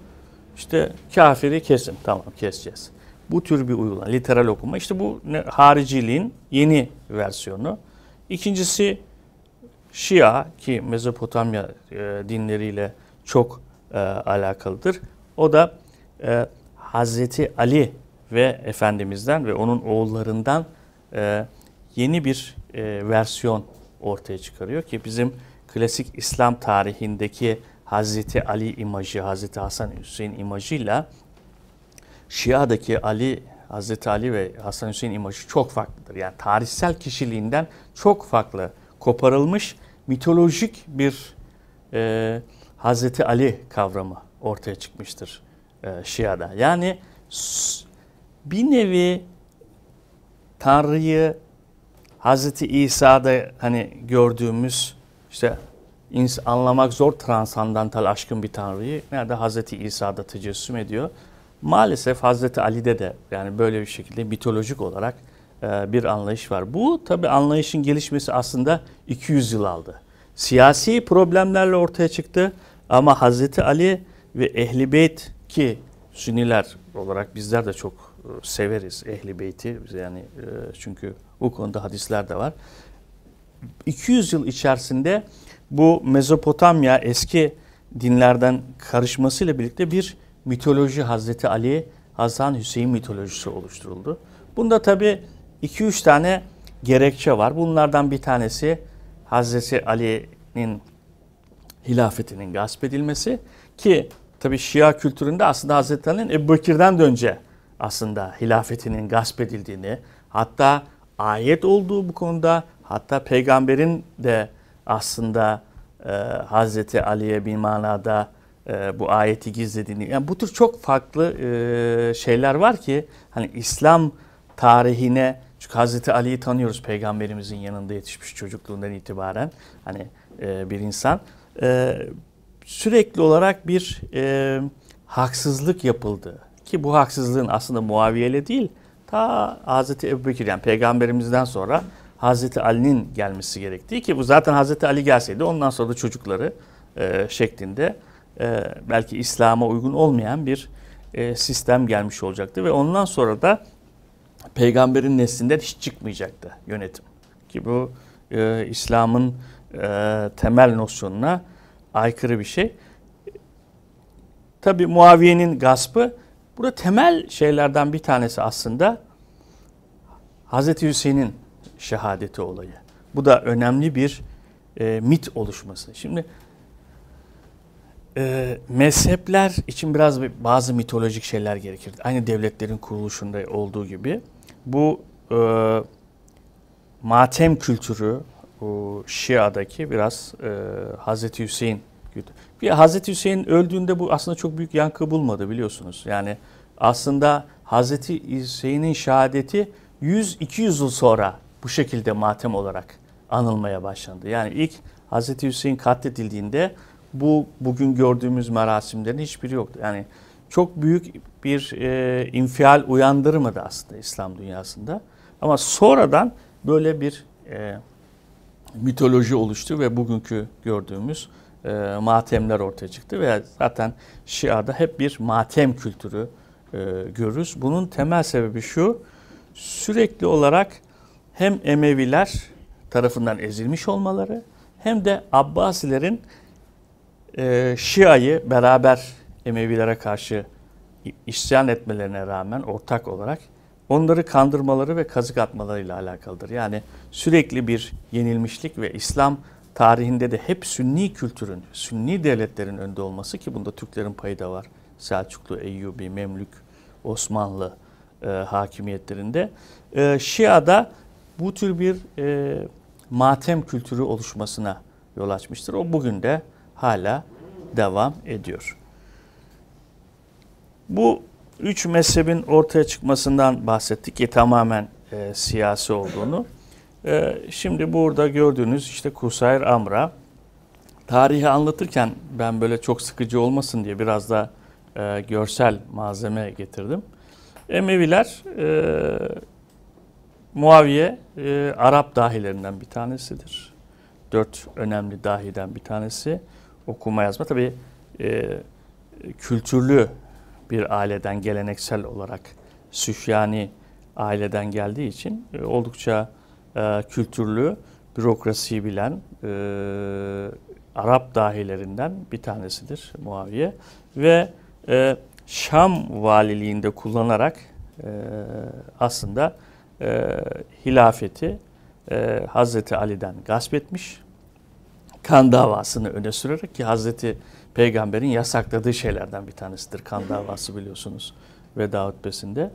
İşte kafiri kesin. Tamam keseceğiz. Bu tür bir uygulama, literal okuma. İşte bu hariciliğin yeni versiyonu. İkincisi Şia ki Mezopotamya e, dinleriyle çok e, alakalıdır. O da e, Hazreti Ali ve Efendimiz'den ve onun oğullarından e, yeni bir e, versiyon ortaya çıkarıyor ki bizim klasik İslam tarihindeki Hazreti Ali imajı, Hazreti Hasan Hüseyin imajıyla Şia'daki Ali, Hazreti Ali ve Hasan Hüseyin imajı çok farklıdır. Yani tarihsel kişiliğinden çok farklı koparılmış mitolojik bir e, Hazreti Ali kavramı ortaya çıkmıştır e, Şia'da. Yani bir nevi Tanrı'yı Hazreti İsa'da hani gördüğümüz işte anlamak zor transandantal aşkın bir Tanrı'yı nerede Hazreti İsa'da tecessüm ediyor. Maalesef Hazreti Ali'de de yani böyle bir şekilde mitolojik olarak e, bir anlayış var. Bu tabi anlayışın gelişmesi aslında 200 yıl aldı. Siyasi problemlerle ortaya çıktı. Ama Hazreti Ali ve Ehli Beyt ki Sünniler olarak bizler de çok e, severiz Ehli Beyt'i. Yani e, çünkü bu konuda hadisler de var. 200 yıl içerisinde bu Mezopotamya eski dinlerden karışmasıyla birlikte bir mitoloji Hazreti Ali, Hasan Hüseyin mitolojisi oluşturuldu. Bunda tabi 2-3 tane gerekçe var. Bunlardan bir tanesi Hazreti Ali'nin hilafetinin gasp edilmesi ki tabi Şia kültüründe aslında Hazreti Ali'nin Ebu Bekir'den önce aslında hilafetinin gasp edildiğini hatta ayet olduğu bu konuda hatta peygamberin de aslında e, Hazreti Ali'ye bir manada e, bu ayeti gizlediğini yani bu tür çok farklı e, şeyler var ki hani İslam tarihine çünkü Hazreti Ali'yi tanıyoruz peygamberimizin yanında yetişmiş çocukluğundan itibaren hani e, bir insan e, sürekli olarak bir e, haksızlık yapıldı. Ki bu haksızlığın aslında Muaviye'yle değil, ta Hazreti Ebubekir yani peygamberimizden sonra Hazreti Ali'nin gelmesi gerektiği ki bu zaten Hazreti Ali gelseydi ondan sonra da çocukları e, şeklinde e, belki İslam'a uygun olmayan bir e, sistem gelmiş olacaktı ve ondan sonra da peygamberin neslinden hiç çıkmayacaktı yönetim. Ki bu e, İslam'ın e, temel nosyonuna aykırı bir şey. Tabi Muaviye'nin gaspı burada temel şeylerden bir tanesi aslında Hazreti Hüseyin'in şehadeti olayı. Bu da önemli bir e, mit oluşması. Şimdi e, mezhepler için biraz bazı mitolojik şeyler gerekir. Aynı devletlerin kuruluşunda olduğu gibi. Bu e, matem kültürü, o Şia'daki biraz e, Hazreti Hüseyin bir Hazreti Hüseyin öldüğünde bu aslında çok büyük yankı bulmadı biliyorsunuz. Yani aslında Hazreti Hüseyin'in şehadeti 100-200 yıl sonra bu şekilde matem olarak anılmaya başlandı. Yani ilk Hazreti Hüseyin katledildiğinde bu bugün gördüğümüz merasimlerin hiçbiri yoktu. Yani çok büyük bir e, infial uyandırmadı aslında İslam dünyasında. Ama sonradan böyle bir e, mitoloji oluştu ve bugünkü gördüğümüz e, matemler ortaya çıktı. Ve zaten Şia'da hep bir matem kültürü e, görürüz. Bunun temel sebebi şu, sürekli olarak hem Emeviler tarafından ezilmiş olmaları hem de Abbasilerin e, Şia'yı beraber Emevilere karşı isyan etmelerine rağmen ortak olarak onları kandırmaları ve kazık atmalarıyla alakalıdır. Yani sürekli bir yenilmişlik ve İslam tarihinde de hep sünni kültürün, sünni devletlerin önde olması ki bunda Türklerin payı da var. Selçuklu, Eyyubi, Memlük, Osmanlı e, hakimiyetlerinde. E, Şia'da bu tür bir e, matem kültürü oluşmasına yol açmıştır. O bugün de hala devam ediyor. Bu üç mezhebin ortaya çıkmasından bahsettik ki tamamen e, siyasi olduğunu. E, şimdi burada gördüğünüz işte Kusayr Amra tarihi anlatırken ben böyle çok sıkıcı olmasın diye biraz da e, görsel malzeme getirdim. Emeviler e, Muaviye e, Arap dahilerinden bir tanesidir. Dört önemli dahiden bir tanesi. Okuma yazma tabii e, kültürlü bir aileden geleneksel olarak Süfyani aileden geldiği için e, oldukça e, kültürlü, bürokrasiyi bilen e, Arap dahilerinden bir tanesidir Muaviye. Ve e, Şam valiliğinde kullanarak e, aslında e, hilafeti e, Hazreti Ali'den gasp etmiş. Kan davasını öne sürerek ki Hazreti peygamberin yasakladığı şeylerden bir tanesidir. Kan davası biliyorsunuz veda hutbesinde.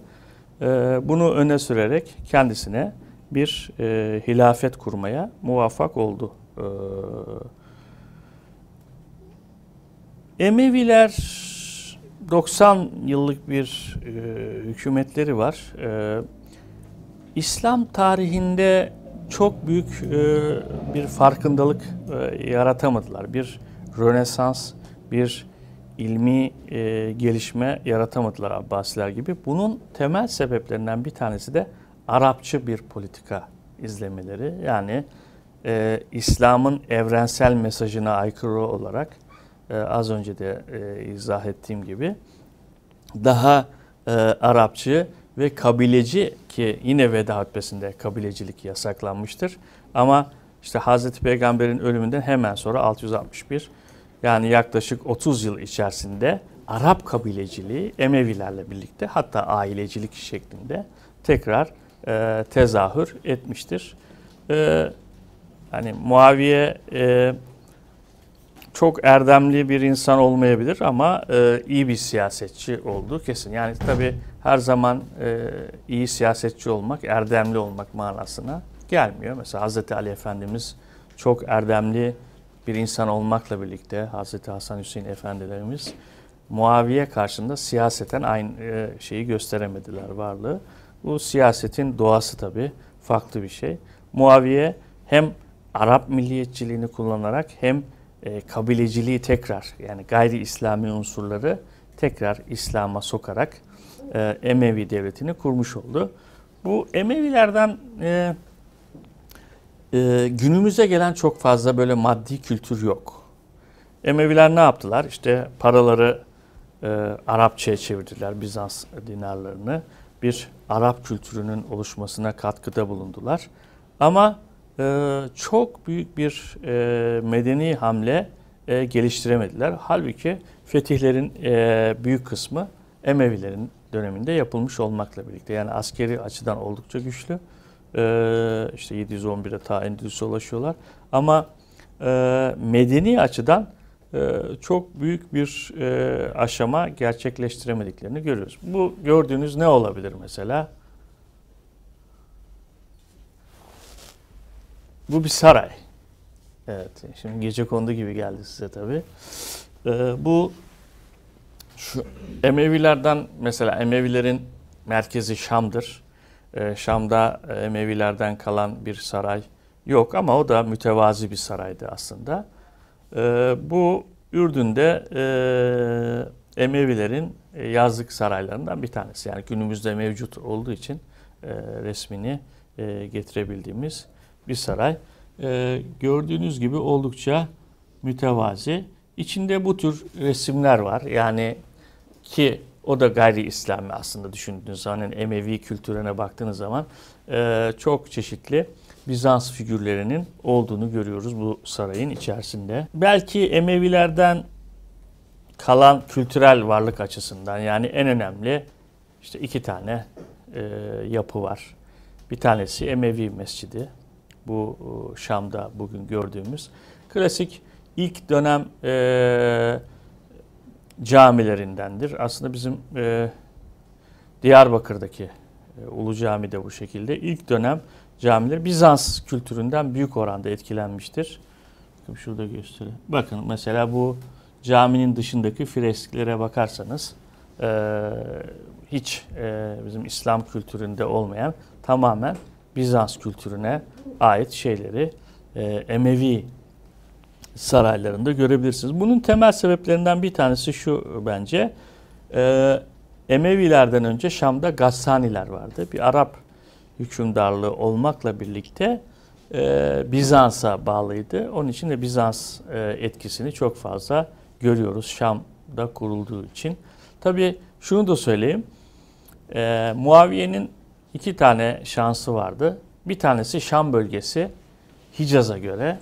Ee, bunu öne sürerek kendisine bir e, hilafet kurmaya muvaffak oldu. E, Emeviler 90 yıllık bir e, hükümetleri var. Ee, İslam tarihinde çok büyük e, bir farkındalık e, yaratamadılar. Bir Rönesans bir ilmi e, gelişme yaratamadılar Abbasiler gibi. Bunun temel sebeplerinden bir tanesi de Arapçı bir politika izlemeleri. Yani e, İslam'ın evrensel mesajına aykırı olarak e, az önce de e, izah ettiğim gibi daha e, Arapçı ve kabileci ki yine veda hutbesinde kabilecilik yasaklanmıştır. Ama işte Hazreti Peygamber'in ölümünden hemen sonra 661 yani yaklaşık 30 yıl içerisinde Arap kabileciliği Emevilerle birlikte hatta ailecilik şeklinde tekrar e, tezahür etmiştir. E, hani Muaviye e, çok erdemli bir insan olmayabilir ama e, iyi bir siyasetçi olduğu kesin. Yani tabii her zaman e, iyi siyasetçi olmak, erdemli olmak manasına gelmiyor. Mesela Hazreti Ali Efendimiz çok erdemli bir insan olmakla birlikte Hazreti Hasan Hüseyin Efendilerimiz Muaviye karşında siyaseten aynı e, şeyi gösteremediler varlığı. Bu siyasetin doğası tabi farklı bir şey. Muaviye hem Arap milliyetçiliğini kullanarak hem e, kabileciliği tekrar yani gayri İslami unsurları tekrar İslam'a sokarak e, Emevi devletini kurmuş oldu. Bu Emevilerden e, e, günümüze gelen çok fazla böyle maddi kültür yok. Emeviler ne yaptılar? İşte paraları e, Arapçaya çevirdiler, Bizans dinarlarını. Bir Arap kültürünün oluşmasına katkıda bulundular. Ama e, çok büyük bir e, medeni hamle e, geliştiremediler. Halbuki fetihlerin e, büyük kısmı Emevilerin döneminde yapılmış olmakla birlikte. Yani askeri açıdan oldukça güçlü e, işte 711'e ta Endülüs'e ulaşıyorlar. Ama e, medeni açıdan e, çok büyük bir e, aşama gerçekleştiremediklerini görüyoruz. Bu gördüğünüz ne olabilir mesela? Bu bir saray. Evet, şimdi gece kondu gibi geldi size tabii. Ee, bu şu Emevilerden mesela Emevilerin merkezi Şam'dır. Ee, Şam'da Emevilerden kalan bir saray yok ama o da mütevazi bir saraydı aslında. Ee, bu Ürdün'de Emevilerin e, e, yazlık saraylarından bir tanesi. Yani günümüzde mevcut olduğu için e, resmini getirebildiğimiz bir saray. Ee, gördüğünüz gibi oldukça mütevazi. İçinde bu tür resimler var. Yani ki o da gayri İslami aslında düşündüğünüz zaman yani Emevi kültürüne baktığınız zaman e, çok çeşitli Bizans figürlerinin olduğunu görüyoruz bu sarayın içerisinde. Belki Emevilerden kalan kültürel varlık açısından yani en önemli işte iki tane e, yapı var. Bir tanesi Emevi Mescidi. Bu e, Şam'da bugün gördüğümüz klasik ilk dönem e, camilerindendir. Aslında bizim e, Diyarbakır'daki e, Ulu Cami de bu şekilde. İlk dönem camiler Bizans kültüründen büyük oranda etkilenmiştir. Bakın şurada göstereyim. Bakın mesela bu caminin dışındaki fresklere bakarsanız e, hiç e, bizim İslam kültüründe olmayan tamamen Bizans kültürüne ait şeyleri e, Emevi saraylarında görebilirsiniz. Bunun temel sebeplerinden bir tanesi şu bence. E, Emevilerden önce Şam'da Gassaniler vardı. Bir Arap hükümdarlığı olmakla birlikte e, Bizans'a bağlıydı. Onun için de Bizans e, etkisini çok fazla görüyoruz Şam'da kurulduğu için. Tabii şunu da söyleyeyim. E, Muaviye'nin iki tane şansı vardı. Bir tanesi Şam bölgesi Hicaz'a göre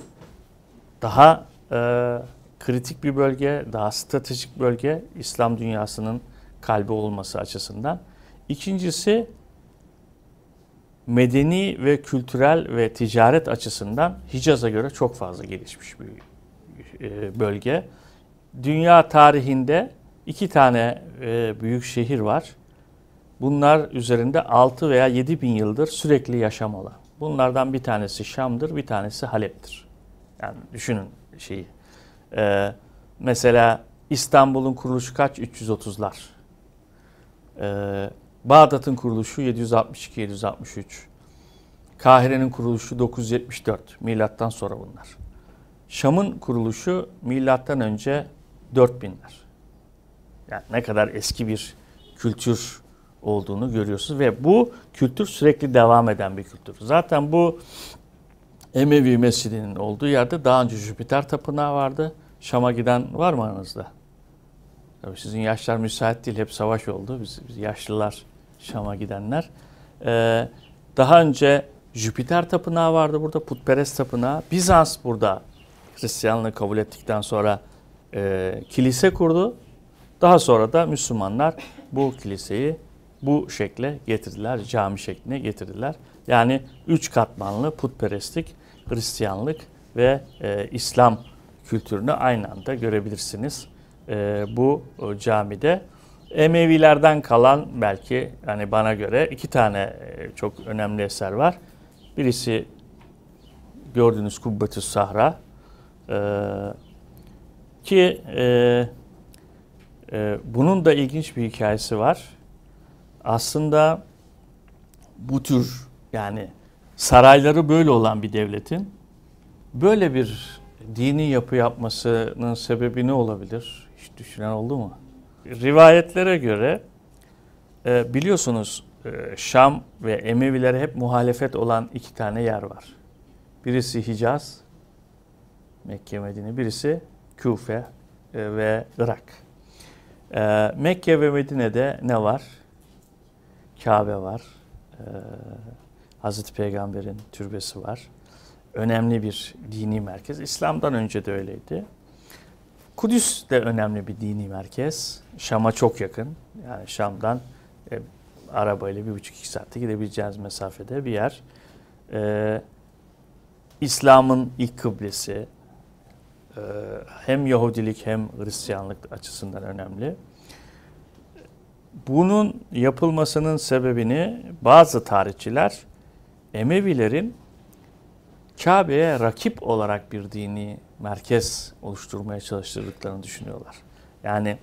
daha e, kritik bir bölge, daha stratejik bölge İslam dünyasının kalbi olması açısından. İkincisi medeni ve kültürel ve ticaret açısından Hicaz'a göre çok fazla gelişmiş bir e, bölge. Dünya tarihinde iki tane e, büyük şehir var. Bunlar üzerinde 6 veya 7 bin yıldır sürekli yaşam olan. Bunlardan bir tanesi Şam'dır, bir tanesi Halep'tir. Yani düşünün şeyi. Ee, mesela İstanbul'un kuruluşu kaç? 330'lar. Ee, Bağdat'ın kuruluşu 762-763. Kahire'nin kuruluşu 974. Milattan sonra bunlar. Şam'ın kuruluşu milattan önce 4000'ler. Yani ne kadar eski bir kültür olduğunu görüyorsunuz ve bu kültür sürekli devam eden bir kültür. Zaten bu Emevi Mescidi'nin olduğu yerde daha önce Jüpiter Tapınağı vardı. Şam'a giden var mı aranızda? Tabii sizin yaşlar müsait değil. Hep savaş oldu. Biz, biz yaşlılar Şam'a gidenler. Ee, daha önce Jüpiter Tapınağı vardı burada. Putperest Tapınağı. Bizans burada Hristiyanlığı kabul ettikten sonra e, kilise kurdu. Daha sonra da Müslümanlar bu kiliseyi bu şekle getirdiler. Cami şekline getirdiler. Yani üç katmanlı putperestlik Hristiyanlık ve e, İslam kültürünü aynı anda görebilirsiniz e, bu camide. Emevilerden kalan belki hani bana göre iki tane e, çok önemli eser var. Birisi gördüğünüz Kubbetü Sahra e, ki e, e, bunun da ilginç bir hikayesi var. Aslında bu tür yani sarayları böyle olan bir devletin böyle bir dini yapı yapmasının sebebi ne olabilir? Hiç düşünen oldu mu? Rivayetlere göre e, biliyorsunuz e, Şam ve Emevilere hep muhalefet olan iki tane yer var. Birisi Hicaz, Mekke Medine, birisi Küfe e, ve Irak. Mekke ve Medine'de ne var? Kabe var. Hazreti Peygamber'in türbesi var. Önemli bir dini merkez. İslam'dan önce de öyleydi. Kudüs de önemli bir dini merkez. Şam'a çok yakın. Yani Şam'dan e, arabayla bir buçuk iki saatte gidebileceğiniz mesafede bir yer. E, İslam'ın ilk kıblesi e, hem Yahudilik hem Hristiyanlık açısından önemli. Bunun yapılmasının sebebini bazı tarihçiler Emevilerin Kabe'ye rakip olarak bir dini merkez oluşturmaya çalıştırdıklarını düşünüyorlar. Yani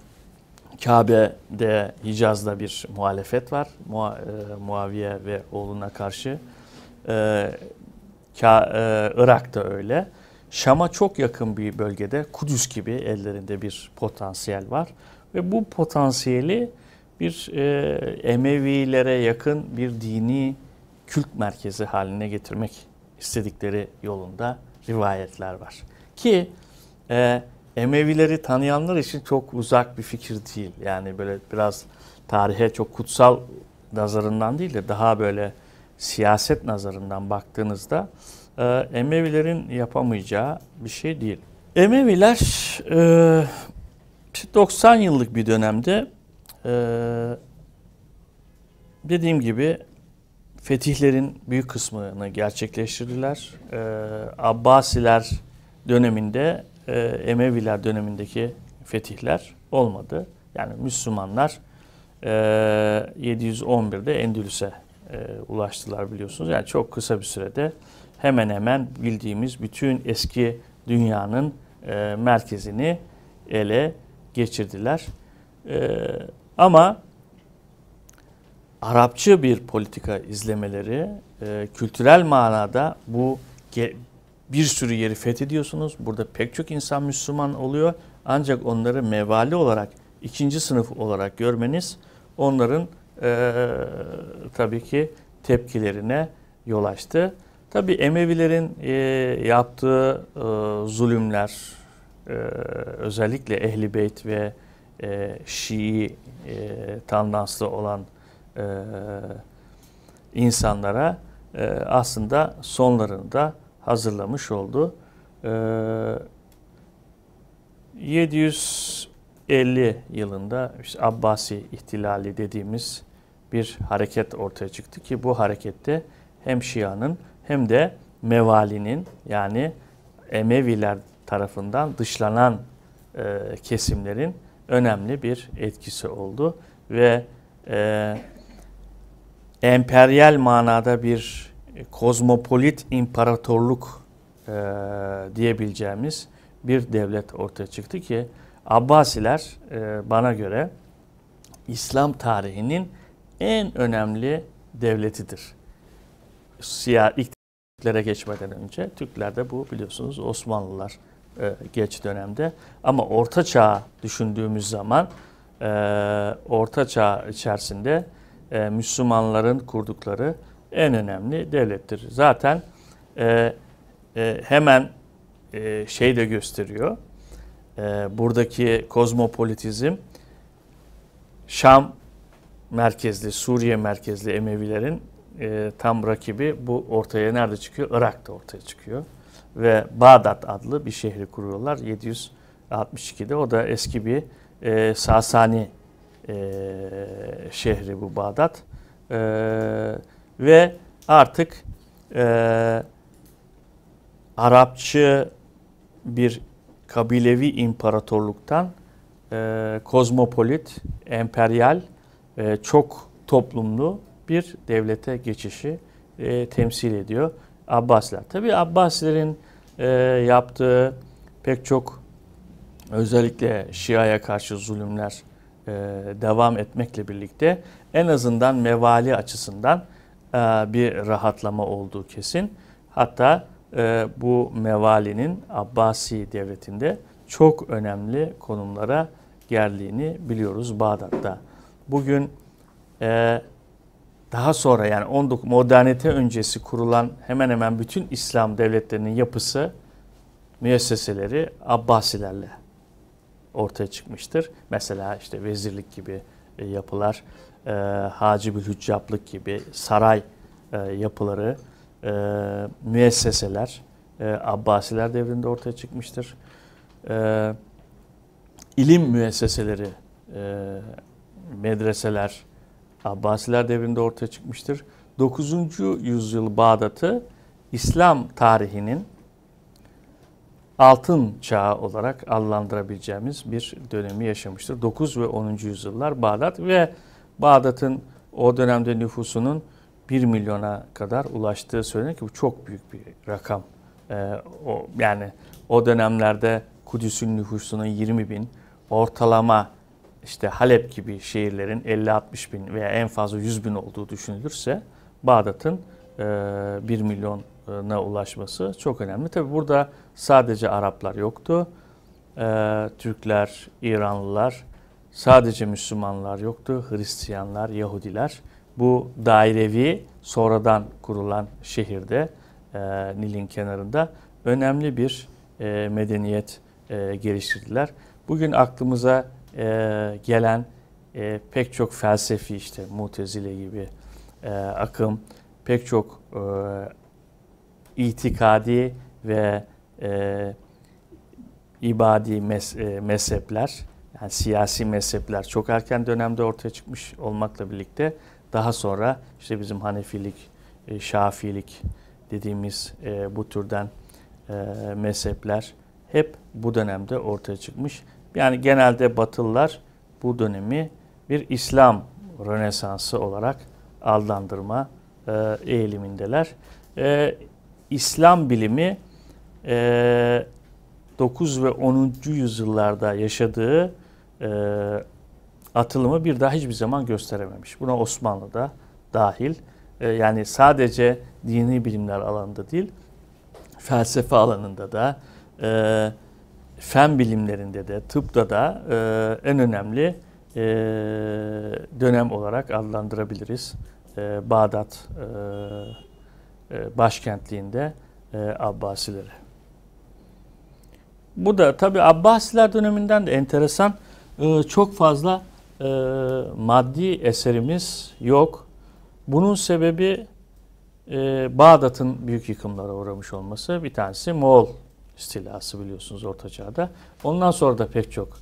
Kabe'de Hicaz'da bir muhalefet var Mua, e, Muaviye ve oğluna karşı. E, Ka, e, Irak'ta öyle. Şam'a çok yakın bir bölgede Kudüs gibi ellerinde bir potansiyel var. Ve bu potansiyeli bir e, Emevilere yakın bir dini kült merkezi haline getirmek istedikleri yolunda rivayetler var. Ki e, Emevileri tanıyanlar için çok uzak bir fikir değil. Yani böyle biraz tarihe çok kutsal nazarından değil de daha böyle siyaset nazarından baktığınızda e, Emevilerin yapamayacağı bir şey değil. Emeviler e, 90 yıllık bir dönemde e, dediğim gibi fetihlerin büyük kısmını gerçekleştirdiler. E, Abbasiler döneminde e, Emeviler dönemindeki fetihler olmadı. Yani Müslümanlar e, 711'de Endülüs'e e, ulaştılar biliyorsunuz. Yani çok kısa bir sürede hemen hemen bildiğimiz bütün eski dünyanın e, merkezini ele geçirdiler. E, ama Arapçı bir politika izlemeleri e, kültürel manada bu bir sürü yeri fethediyorsunuz. Burada pek çok insan Müslüman oluyor. Ancak onları mevali olarak, ikinci sınıf olarak görmeniz onların e, tabii ki tepkilerine yol açtı. Tabii Emevilerin e, yaptığı e, zulümler, e, özellikle Ehli Beyt ve e, Şii e, tandanslı olan e, insanlara e, aslında sonlarında hazırlamış oldu. E, 750 yılında işte Abbasi ihtilali dediğimiz bir hareket ortaya çıktı ki bu harekette hem Şia'nın hem de Mevali'nin yani Emeviler tarafından dışlanan e, kesimlerin önemli bir etkisi oldu ve e, emperyal manada bir kozmopolit imparatorluk e, diyebileceğimiz bir devlet ortaya çıktı ki Abbasiler e, bana göre İslam tarihinin en önemli devletidir. Siyah Türklere geçmeden önce Türklerde bu biliyorsunuz Osmanlılar e, geç dönemde ama Orta Çağ düşündüğümüz zaman e, Orta Çağ içerisinde e, Müslümanların kurdukları en önemli devlettir. Zaten e, e, hemen e, şey de gösteriyor. E, buradaki kozmopolitizm Şam merkezli, Suriye merkezli Emevilerin e, tam rakibi bu ortaya nerede çıkıyor? Irak'ta ortaya çıkıyor. Ve Bağdat adlı bir şehri kuruyorlar 762'de. O da eski bir e, Sasani e, şehri bu Bağdat. E, ve artık e, Arapçı bir kabilevi imparatorluktan kozmopolit, emperyal, çok toplumlu bir devlete geçişi e, temsil ediyor Abbasiler. Tabi Abbasilerin e, yaptığı pek çok özellikle Şia'ya karşı zulümler e, devam etmekle birlikte en azından mevali açısından e, bir rahatlama olduğu kesin. Hatta e, bu mevalinin Abbasi devletinde çok önemli konumlara geldiğini biliyoruz Bağdat'ta. Bugün daha sonra yani 19 modernite öncesi kurulan hemen hemen bütün İslam devletlerinin yapısı müesseseleri Abbasilerle ortaya çıkmıştır. Mesela işte vezirlik gibi e, yapılar, e, hacibül hüccaplık gibi saray e, yapıları, e, müesseseler e, Abbasiler devrinde ortaya çıkmıştır. E, ilim müesseseleri, e, medreseler Abbasiler devrinde ortaya çıkmıştır. 9. yüzyıl Bağdat'ı İslam tarihinin altın çağı olarak adlandırabileceğimiz bir dönemi yaşamıştır. 9 ve 10. yüzyıllar Bağdat ve Bağdat'ın o dönemde nüfusunun 1 milyona kadar ulaştığı söyleniyor ki bu çok büyük bir rakam. Ee, o, yani o dönemlerde Kudüs'ün nüfusunun 20 bin, ortalama işte Halep gibi şehirlerin 50-60 bin veya en fazla 100 bin olduğu düşünülürse Bağdat'ın 1 e, milyon na ulaşması çok önemli. Tabi burada sadece Araplar yoktu. Ee, Türkler, İranlılar, sadece Müslümanlar yoktu. Hristiyanlar, Yahudiler. Bu dairevi sonradan kurulan şehirde e, Nil'in kenarında önemli bir e, medeniyet e, geliştirdiler. Bugün aklımıza e, gelen e, pek çok felsefi işte Mutezile gibi e, akım, pek çok e, itikadi ve e, ibadi mez, e, mezhepler, yani siyasi mezhepler çok erken dönemde ortaya çıkmış olmakla birlikte daha sonra işte bizim Hanefilik, e, Şafilik dediğimiz e, bu türden e, mezhepler hep bu dönemde ortaya çıkmış. Yani genelde Batılılar bu dönemi bir İslam Rönesansı olarak adlandırma e, eğilimindeler. E, İslam bilimi e, 9 ve 10. yüzyıllarda yaşadığı e, atılımı bir daha hiçbir zaman gösterememiş. Buna Osmanlı da dahil. E, yani sadece dini bilimler alanında değil, felsefe alanında da, e, fen bilimlerinde de, tıpta da e, en önemli e, dönem olarak adlandırabiliriz. E, Bağdat e, e, başkentliğinde e, Abbasilere. Bu da tabi Abbasiler döneminden de enteresan e, çok fazla maddi eserimiz yok. Bunun sebebi Bağdat'ın büyük yıkımlara uğramış olması. Bir tanesi Moğol istilası biliyorsunuz Orta Çağ'da. Ondan sonra da pek çok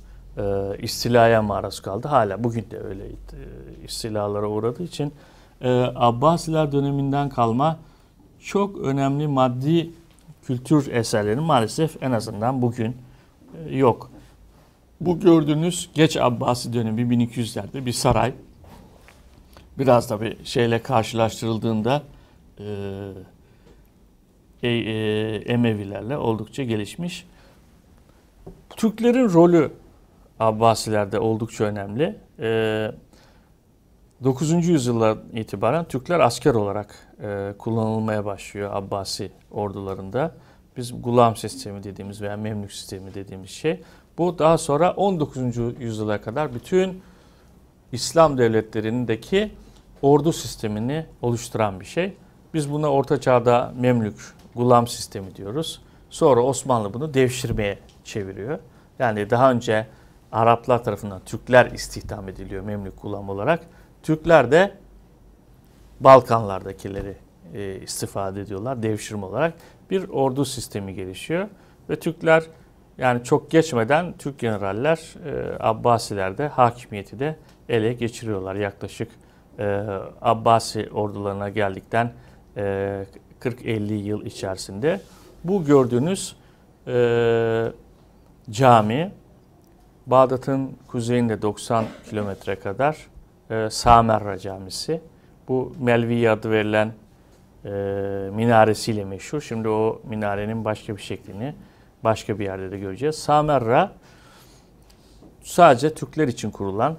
istilaya maruz kaldı. Hala bugün de öyle e, istilalara uğradığı için Abbasiler döneminden kalma çok önemli maddi kültür eserleri maalesef en azından bugün e, yok. Bu gördüğünüz geç Abbasi dönemi 1200'lerde bir saray. Biraz da bir şeyle karşılaştırıldığında e, e, e, Emevilerle oldukça gelişmiş. Türklerin rolü Abbasilerde oldukça önemli. E, 9. yüzyıla itibaren Türkler asker olarak e, kullanılmaya başlıyor Abbasi ordularında. Biz gulam sistemi dediğimiz veya memlük sistemi dediğimiz şey. Bu daha sonra 19. yüzyıla kadar bütün İslam devletlerindeki ordu sistemini oluşturan bir şey. Biz buna orta çağda memlük, gulam sistemi diyoruz. Sonra Osmanlı bunu devşirmeye çeviriyor. Yani daha önce Araplar tarafından Türkler istihdam ediliyor memlük gulam olarak. Türkler de Balkanlardakileri e, istifade ediyorlar devşirme olarak. Bir ordu sistemi gelişiyor ve Türkler yani çok geçmeden Türk generaller e, Abbasilerde hakimiyeti de ele geçiriyorlar. Yaklaşık e, Abbasi ordularına geldikten e, 40-50 yıl içerisinde. Bu gördüğünüz e, cami Bağdat'ın kuzeyinde 90 kilometre kadar e, ee, Samerra Camisi. Bu Melviye adı verilen e, minaresiyle meşhur. Şimdi o minarenin başka bir şeklini başka bir yerde de göreceğiz. Samerra sadece Türkler için kurulan,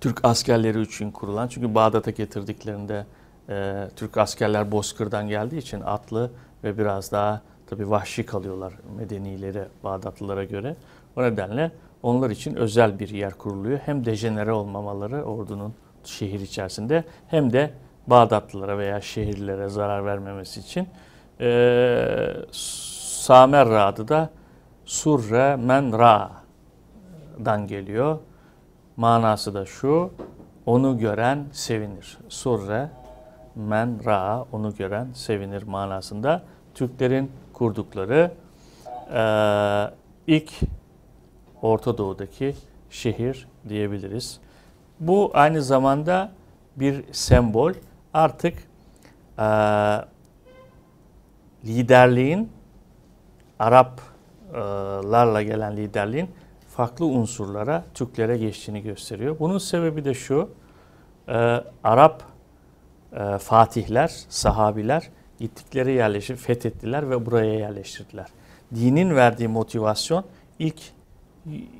Türk askerleri için kurulan. Çünkü Bağdat'a getirdiklerinde e, Türk askerler Bozkır'dan geldiği için atlı ve biraz daha tabi vahşi kalıyorlar medenilere, Bağdatlılara göre. O nedenle onlar için özel bir yer kuruluyor. Hem dejenere olmamaları ordunun şehir içerisinde hem de Bağdatlılara veya şehirlere zarar vermemesi için e, ee, Samerra adı da Surre ra'dan geliyor. Manası da şu, onu gören sevinir. Surre ra onu gören sevinir manasında. Türklerin kurdukları e, ilk Orta Doğu'daki şehir diyebiliriz. Bu aynı zamanda bir sembol. Artık e, liderliğin, Araplarla gelen liderliğin farklı unsurlara, Türklere geçtiğini gösteriyor. Bunun sebebi de şu, e, Arap e, fatihler, sahabiler Gittikleri yerleşip fethettiler ve buraya yerleştirdiler. Dinin verdiği motivasyon ilk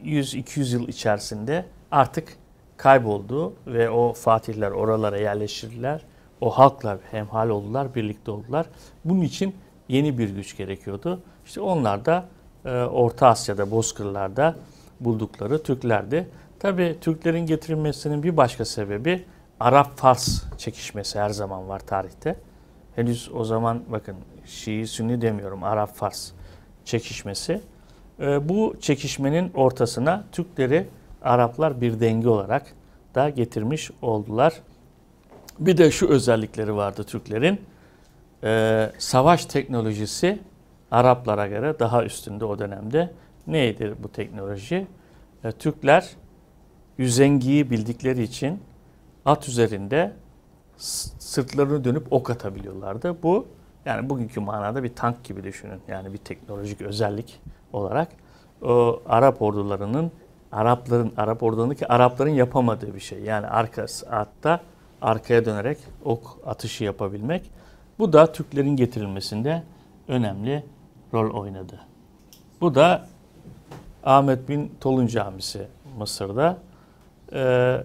100-200 yıl içerisinde artık kayboldu ve o fatihler oralara yerleştirdiler. O halkla hemhal oldular, birlikte oldular. Bunun için yeni bir güç gerekiyordu. İşte onlar da e, Orta Asya'da, Bozkırlar'da buldukları Türklerdi. Tabi Türklerin getirilmesinin bir başka sebebi Arap-Fars çekişmesi her zaman var tarihte henüz o zaman bakın Şii Sünni demiyorum Arap Fars çekişmesi. E, bu çekişmenin ortasına Türkleri Araplar bir denge olarak da getirmiş oldular. Bir de şu özellikleri vardı Türklerin. E, savaş teknolojisi Araplara göre daha üstünde o dönemde. Neydi bu teknoloji? E, Türkler yüzengiyi bildikleri için at üzerinde sırtlarını dönüp ok atabiliyorlardı. Bu yani bugünkü manada bir tank gibi düşünün. Yani bir teknolojik özellik olarak o Arap ordularının Arapların Arap ordularındaki Arapların yapamadığı bir şey. Yani arka saatta arkaya dönerek ok atışı yapabilmek. Bu da Türklerin getirilmesinde önemli rol oynadı. Bu da Ahmet bin Tolun Camisi Mısır'da. Ee,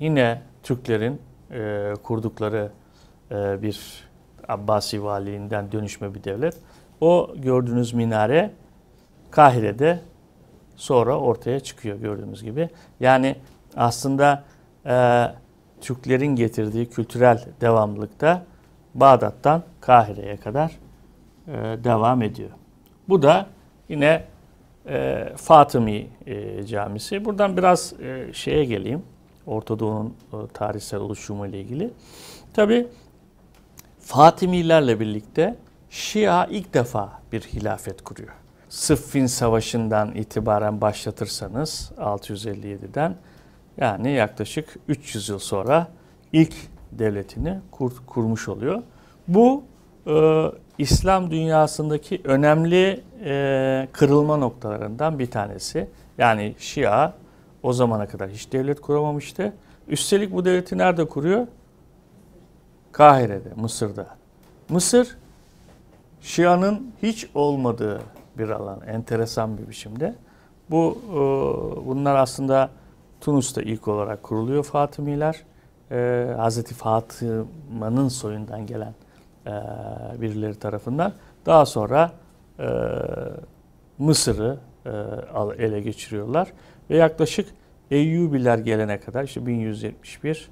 yine Türklerin e, kurdukları e, bir Abbasi valiliğinden dönüşme bir devlet. O gördüğünüz minare Kahire'de sonra ortaya çıkıyor gördüğünüz gibi. Yani aslında e, Türklerin getirdiği kültürel devamlılıkta Bağdat'tan Kahire'ye kadar e, devam ediyor. Bu da yine e, Fatımi e, Camisi. Buradan biraz e, şeye geleyim. Ortadoğu'nun e, tarihsel oluşumu ile ilgili. Tabi Fatimilerle birlikte Şia ilk defa bir hilafet kuruyor. Sıffin Savaşı'ndan itibaren başlatırsanız 657'den yani yaklaşık 300 yıl sonra ilk devletini kur, kurmuş oluyor. Bu e, İslam dünyasındaki önemli e, kırılma noktalarından bir tanesi. Yani Şia o zamana kadar hiç devlet kuramamıştı. Üstelik bu devleti nerede kuruyor? Kahire'de, Mısır'da. Mısır Şia'nın hiç olmadığı bir alan, enteresan bir biçimde. Bu e, bunlar aslında Tunus'ta ilk olarak kuruluyor Fatımiler. E, Hazreti Fatıma'nın soyundan gelen e, birileri tarafından. Daha sonra e, Mısır'ı e, ele geçiriyorlar. Ve yaklaşık Eyyubiler gelene kadar işte 1171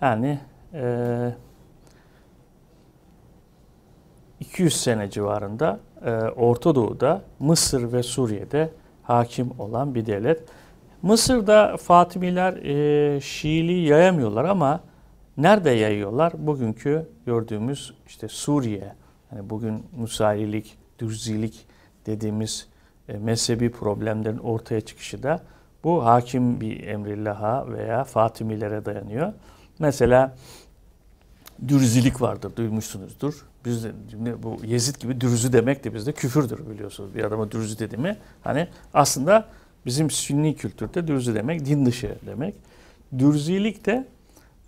yani e, 200 sene civarında e, Orta Doğu'da Mısır ve Suriye'de hakim olan bir devlet. Mısır'da Fatimiler e, Şiiliği yayamıyorlar ama nerede yayıyorlar? Bugünkü gördüğümüz işte Suriye, yani bugün Nusayrilik, Dürzilik dediğimiz e, mezhebi problemlerin ortaya çıkışı da bu hakim bir emrillaha veya Fatimilere dayanıyor. Mesela dürzilik vardır, duymuşsunuzdur. Biz de, bu Yezid gibi dürüzü demek de bizde küfürdür biliyorsunuz. Bir adama dürüzü dedi mi hani aslında bizim sünni kültürde dürüzü demek din dışı demek. Dürzilik de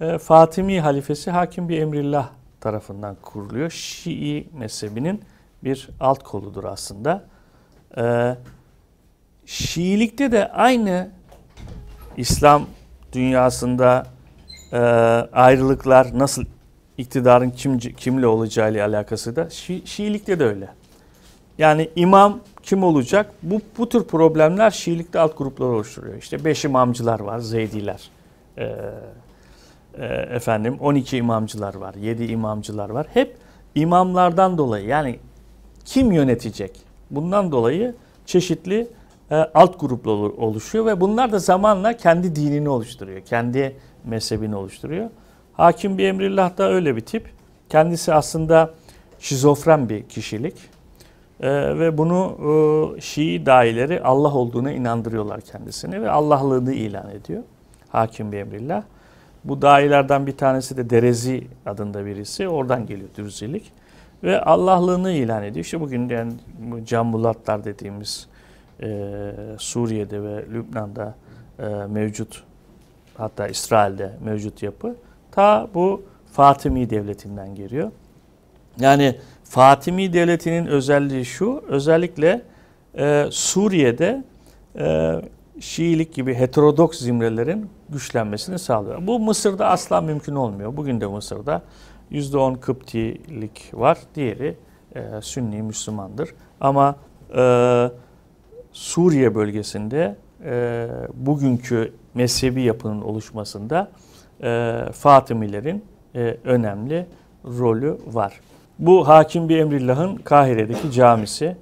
e, Fatimi halifesi Hakim bir Emrillah tarafından kuruluyor. Şii mezhebinin bir alt koludur aslında. Ee, Şiilikte de aynı İslam dünyasında e, ayrılıklar nasıl iktidarın kim, kimle olacağı ile alakası da Şi, Şiilikte de öyle. Yani imam kim olacak? Bu, bu tür problemler Şiilikte alt gruplar oluşturuyor. İşte beş imamcılar var, Zeydiler. Ee, e, efendim 12 imamcılar var, 7 imamcılar var. Hep imamlardan dolayı yani kim yönetecek? Bundan dolayı çeşitli e, alt gruplar oluşuyor ve bunlar da zamanla kendi dinini oluşturuyor. Kendi mezhebini oluşturuyor. Hakim bir Emrillah da öyle bir tip. Kendisi aslında şizofren bir kişilik. E, ve bunu e, Şii dahileri Allah olduğuna inandırıyorlar kendisini ve Allahlığını ilan ediyor. Hakim bir Emrillah. Bu dahilerden bir tanesi de Derezi adında birisi. Oradan geliyor dürzilik ve Allahlığını ilan ediyor. İşte bugün yani cambulatlar dediğimiz e, Suriye'de ve Lübnan'da e, mevcut hatta İsrail'de mevcut yapı ta bu Fatimi Devleti'nden geliyor. Yani Fatimi Devleti'nin özelliği şu, özellikle e, Suriye'de e, Şiilik gibi heterodoks zimrelerin güçlenmesini sağlıyor. Bu Mısır'da asla mümkün olmuyor. Bugün de Mısır'da %10 Kıptilik var. Diğeri e, Sünni Müslümandır. Ama e, Suriye bölgesinde e, bugünkü mezhebi yapının oluşmasında e, Fatimilerin e, önemli rolü var. Bu Hakim bir Emrillah'ın Kahire'deki camisi.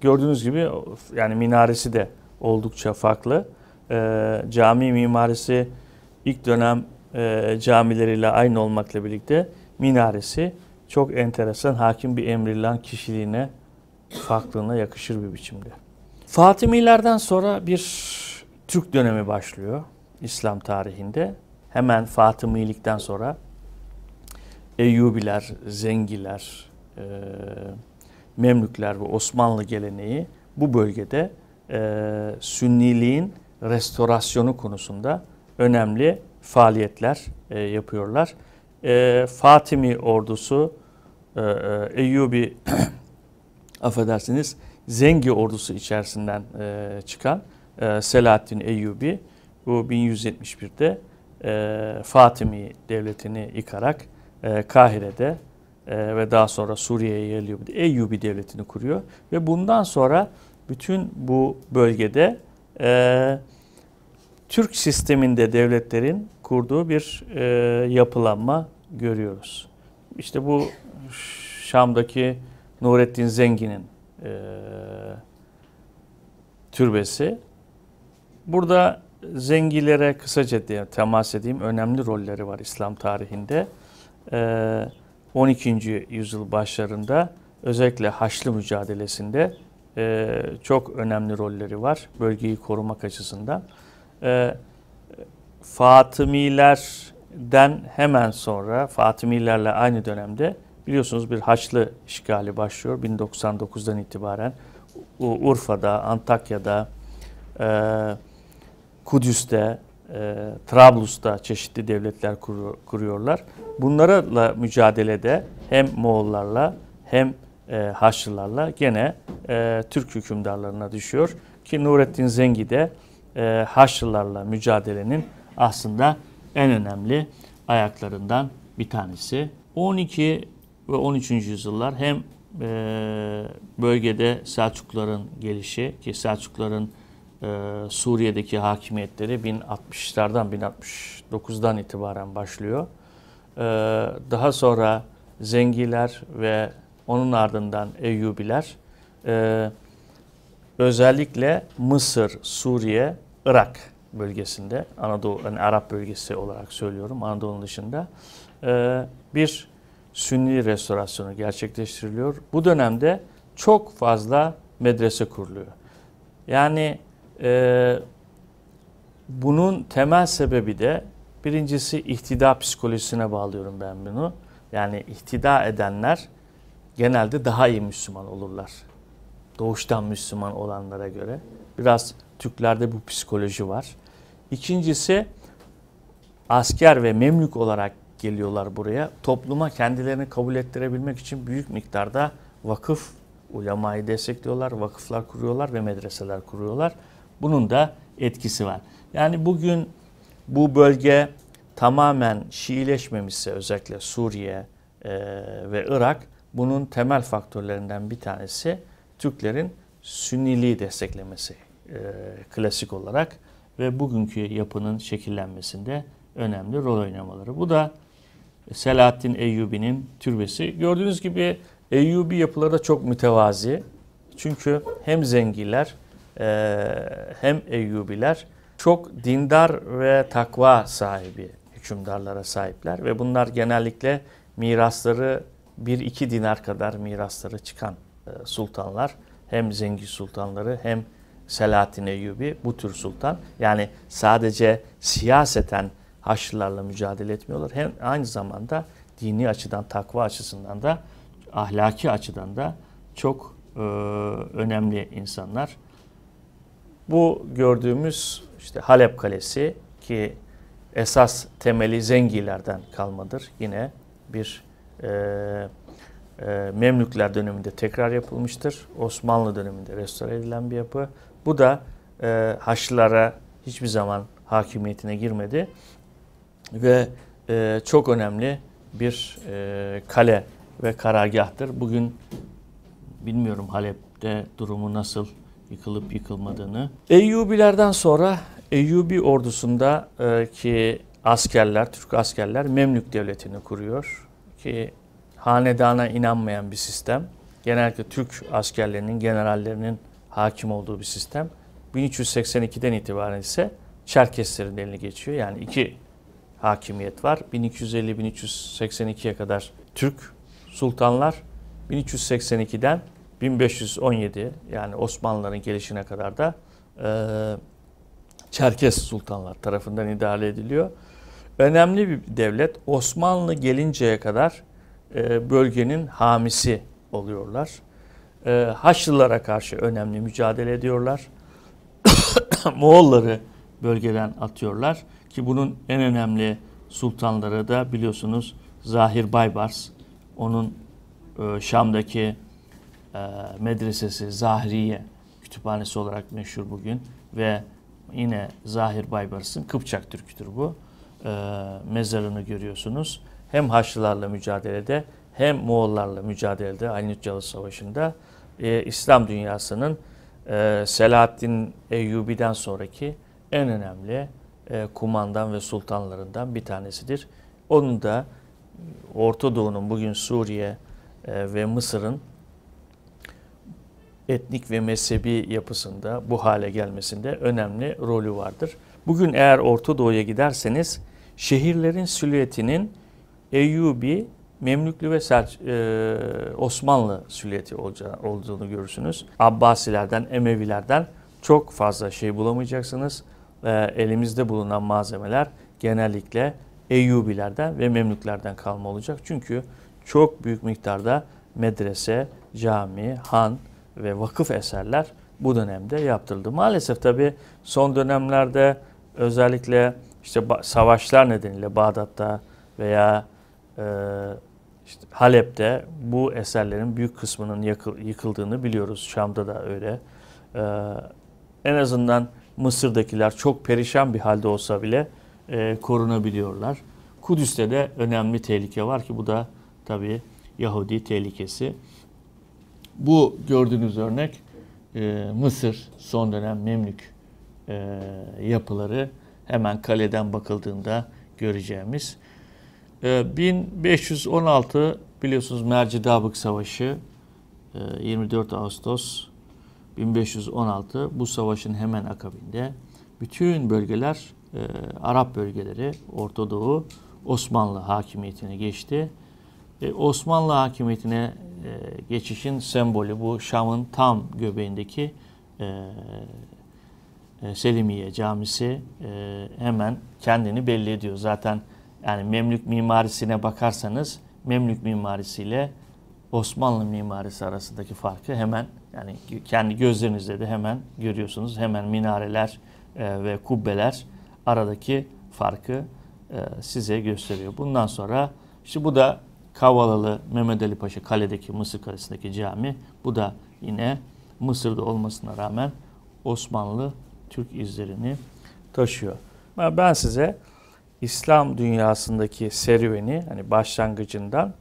Gördüğünüz gibi yani minaresi de oldukça farklı. E, cami mimarisi ilk dönem e, camileriyle aynı olmakla birlikte minaresi çok enteresan hakim bir emrillan kişiliğine farklılığına yakışır bir biçimde. Fatimilerden sonra bir Türk dönemi başlıyor İslam tarihinde. Hemen Fatimilikten sonra Eyyubiler, Zengiler, e, Memlükler ve Osmanlı geleneği bu bölgede e, Sünniliğin restorasyonu konusunda önemli faaliyetler e, yapıyorlar e, Fatimi ordusu, e, e Eyyubi, affedersiniz, Zengi ordusu içerisinden e, çıkan e, Selahaddin Eyyubi bu 1171'de e, Fatimi devletini yıkarak e, Kahire'de e, ve daha sonra Suriye'ye geliyor. Eyyubi devletini kuruyor ve bundan sonra bütün bu bölgede e, Türk sisteminde devletlerin kurduğu bir e, yapılanma görüyoruz. İşte bu Şam'daki Nurettin Zengin'in e, türbesi. Burada zengilere kısaca diye temas edeyim. Önemli rolleri var İslam tarihinde. E, 12. yüzyıl başlarında özellikle Haçlı mücadelesinde e, çok önemli rolleri var bölgeyi korumak açısından. E, Fatımilerden hemen sonra Fatımilerle aynı dönemde biliyorsunuz bir Haçlı işgali başlıyor 1099'dan itibaren. Urfa'da, Antakya'da, e, Kudüs'te, e, Trablus'ta çeşitli devletler kuruyorlar. Bunlarla mücadelede hem Moğollarla hem e, Haçlılarla gene Türk hükümdarlarına düşüyor. Ki Nurettin Zengi de Haçlılarla mücadelenin aslında en önemli ayaklarından bir tanesi. 12 ve 13. yüzyıllar hem e, bölgede Selçukluların gelişi ki Selçukluların e, Suriye'deki hakimiyetleri 1060'lardan 1069'dan itibaren başlıyor. E, daha sonra Zengiler ve onun ardından Eyyubiler özellikle Mısır, Suriye, Irak bölgesinde, Anadolu, yani Arap bölgesi olarak söylüyorum, Anadolu'nun dışında e, bir Sünni restorasyonu gerçekleştiriliyor. Bu dönemde çok fazla medrese kuruluyor. Yani e, bunun temel sebebi de birincisi ihtida psikolojisine bağlıyorum ben bunu. Yani ihtida edenler genelde daha iyi Müslüman olurlar. Doğuştan Müslüman olanlara göre. Biraz Türklerde bu psikoloji var. İkincisi asker ve memlük olarak geliyorlar buraya. Topluma kendilerini kabul ettirebilmek için büyük miktarda vakıf ulemayı destekliyorlar, vakıflar kuruyorlar ve medreseler kuruyorlar. Bunun da etkisi var. Yani bugün bu bölge tamamen Şiileşmemişse özellikle Suriye e, ve Irak bunun temel faktörlerinden bir tanesi Türklerin Sünniliği desteklemesi e, klasik olarak ve bugünkü yapının şekillenmesinde önemli rol oynamaları. Bu da Selahattin Eyyubi'nin türbesi. Gördüğünüz gibi Eyyubi yapıları da çok mütevazi. Çünkü hem zengiler e, hem Eyyubiler çok dindar ve takva sahibi hükümdarlara sahipler ve bunlar genellikle mirasları bir iki dinar kadar mirasları çıkan e, sultanlar hem zengin sultanları hem Selahattin Eyyubi, bu tür sultan. Yani sadece siyaseten Haçlılarla mücadele etmiyorlar. Hem aynı zamanda dini açıdan, takva açısından da, ahlaki açıdan da çok e, önemli insanlar. Bu gördüğümüz işte Halep Kalesi ki esas temeli Zengilerden kalmadır. Yine bir e, ee, Memlükler döneminde tekrar yapılmıştır. Osmanlı döneminde restore edilen bir yapı. Bu da e, Haçlılara hiçbir zaman hakimiyetine girmedi ve e, çok önemli bir e, kale ve karargahtır. Bugün bilmiyorum Halep'te durumu nasıl yıkılıp yıkılmadığını. Eyyubilerden sonra Eyyubi ordusunda e, ki askerler, Türk askerler Memlük devletini kuruyor ki hanedana inanmayan bir sistem. Genellikle Türk askerlerinin, generallerinin hakim olduğu bir sistem. 1382'den itibaren ise Çerkeslerin eline geçiyor. Yani iki hakimiyet var. 1250-1382'ye kadar Türk sultanlar, 1382'den 1517 yani Osmanlıların gelişine kadar da e, Çerkes sultanlar tarafından idare ediliyor. Önemli bir devlet Osmanlı gelinceye kadar e, bölgenin hamisi oluyorlar. E, Haçlılara karşı önemli mücadele ediyorlar. Moğolları bölgeden atıyorlar ki bunun en önemli sultanları da biliyorsunuz Zahir Baybars. Onun e, Şam'daki medresesi Zahiriye kütüphanesi olarak meşhur bugün ve yine Zahir Baybars'ın Kıpçak türküdür bu. Mezarını görüyorsunuz hem Haçlılarla mücadelede hem Moğollarla mücadelede Alinütyalı Savaşı'nda e, İslam dünyasının e, Selahaddin Eyyubi'den sonraki en önemli e, kumandan ve sultanlarından bir tanesidir. Onun da Orta Doğu'nun bugün Suriye e, ve Mısır'ın etnik ve mezhebi yapısında bu hale gelmesinde önemli rolü vardır. Bugün eğer Orta Doğu'ya giderseniz şehirlerin silüetinin Eyyubi, Memlüklü ve Selç, e, Osmanlı süliyeti olacağı, olduğunu görürsünüz. Abbasilerden, Emevilerden çok fazla şey bulamayacaksınız. E, elimizde bulunan malzemeler genellikle Eyyubilerden ve Memlüklerden kalma olacak. Çünkü çok büyük miktarda medrese, cami, han ve vakıf eserler bu dönemde yaptırıldı. Maalesef tabii son dönemlerde özellikle işte savaşlar nedeniyle Bağdat'ta veya ee, işte Halep'te bu eserlerin büyük kısmının yıkıldığını biliyoruz. Şam'da da öyle. Ee, en azından Mısır'dakiler çok perişan bir halde olsa bile e, korunabiliyorlar. Kudüs'te de önemli tehlike var ki bu da tabii Yahudi tehlikesi. Bu gördüğünüz örnek e, Mısır son dönem Memlük e, yapıları hemen kaleden bakıldığında göreceğimiz 1516 ee, biliyorsunuz Mercidabık Savaşı 24 ee, Ağustos 1516 bu savaşın hemen akabinde bütün bölgeler ee, Arap bölgeleri Orta Doğu Osmanlı hakimiyetine geçti. Osmanlı hakimiyetine geçişin sembolü bu Şam'ın tam göbeğindeki e, Selimiye Camisi hemen kendini belli ediyor. Zaten yani Memlük mimarisine bakarsanız Memlük mimarisiyle Osmanlı mimarisi arasındaki farkı hemen yani kendi gözlerinizle de hemen görüyorsunuz. Hemen minareler e, ve kubbeler aradaki farkı e, size gösteriyor. Bundan sonra işte bu da Kavalalı Mehmet Ali Paşa Kale'deki Mısır Kalesi'ndeki cami. Bu da yine Mısır'da olmasına rağmen Osmanlı Türk izlerini taşıyor. Ben size İslam dünyasındaki serüveni hani başlangıcından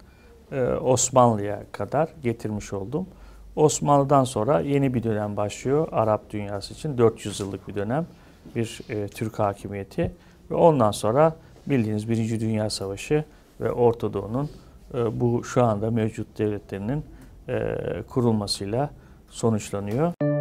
e, Osmanlı'ya kadar getirmiş oldum. Osmanlı'dan sonra yeni bir dönem başlıyor Arap dünyası için 400 yıllık bir dönem bir e, Türk hakimiyeti ve ondan sonra bildiğiniz Birinci Dünya Savaşı ve Orta Doğu'nun e, bu şu anda mevcut devletlerinin e, kurulmasıyla sonuçlanıyor.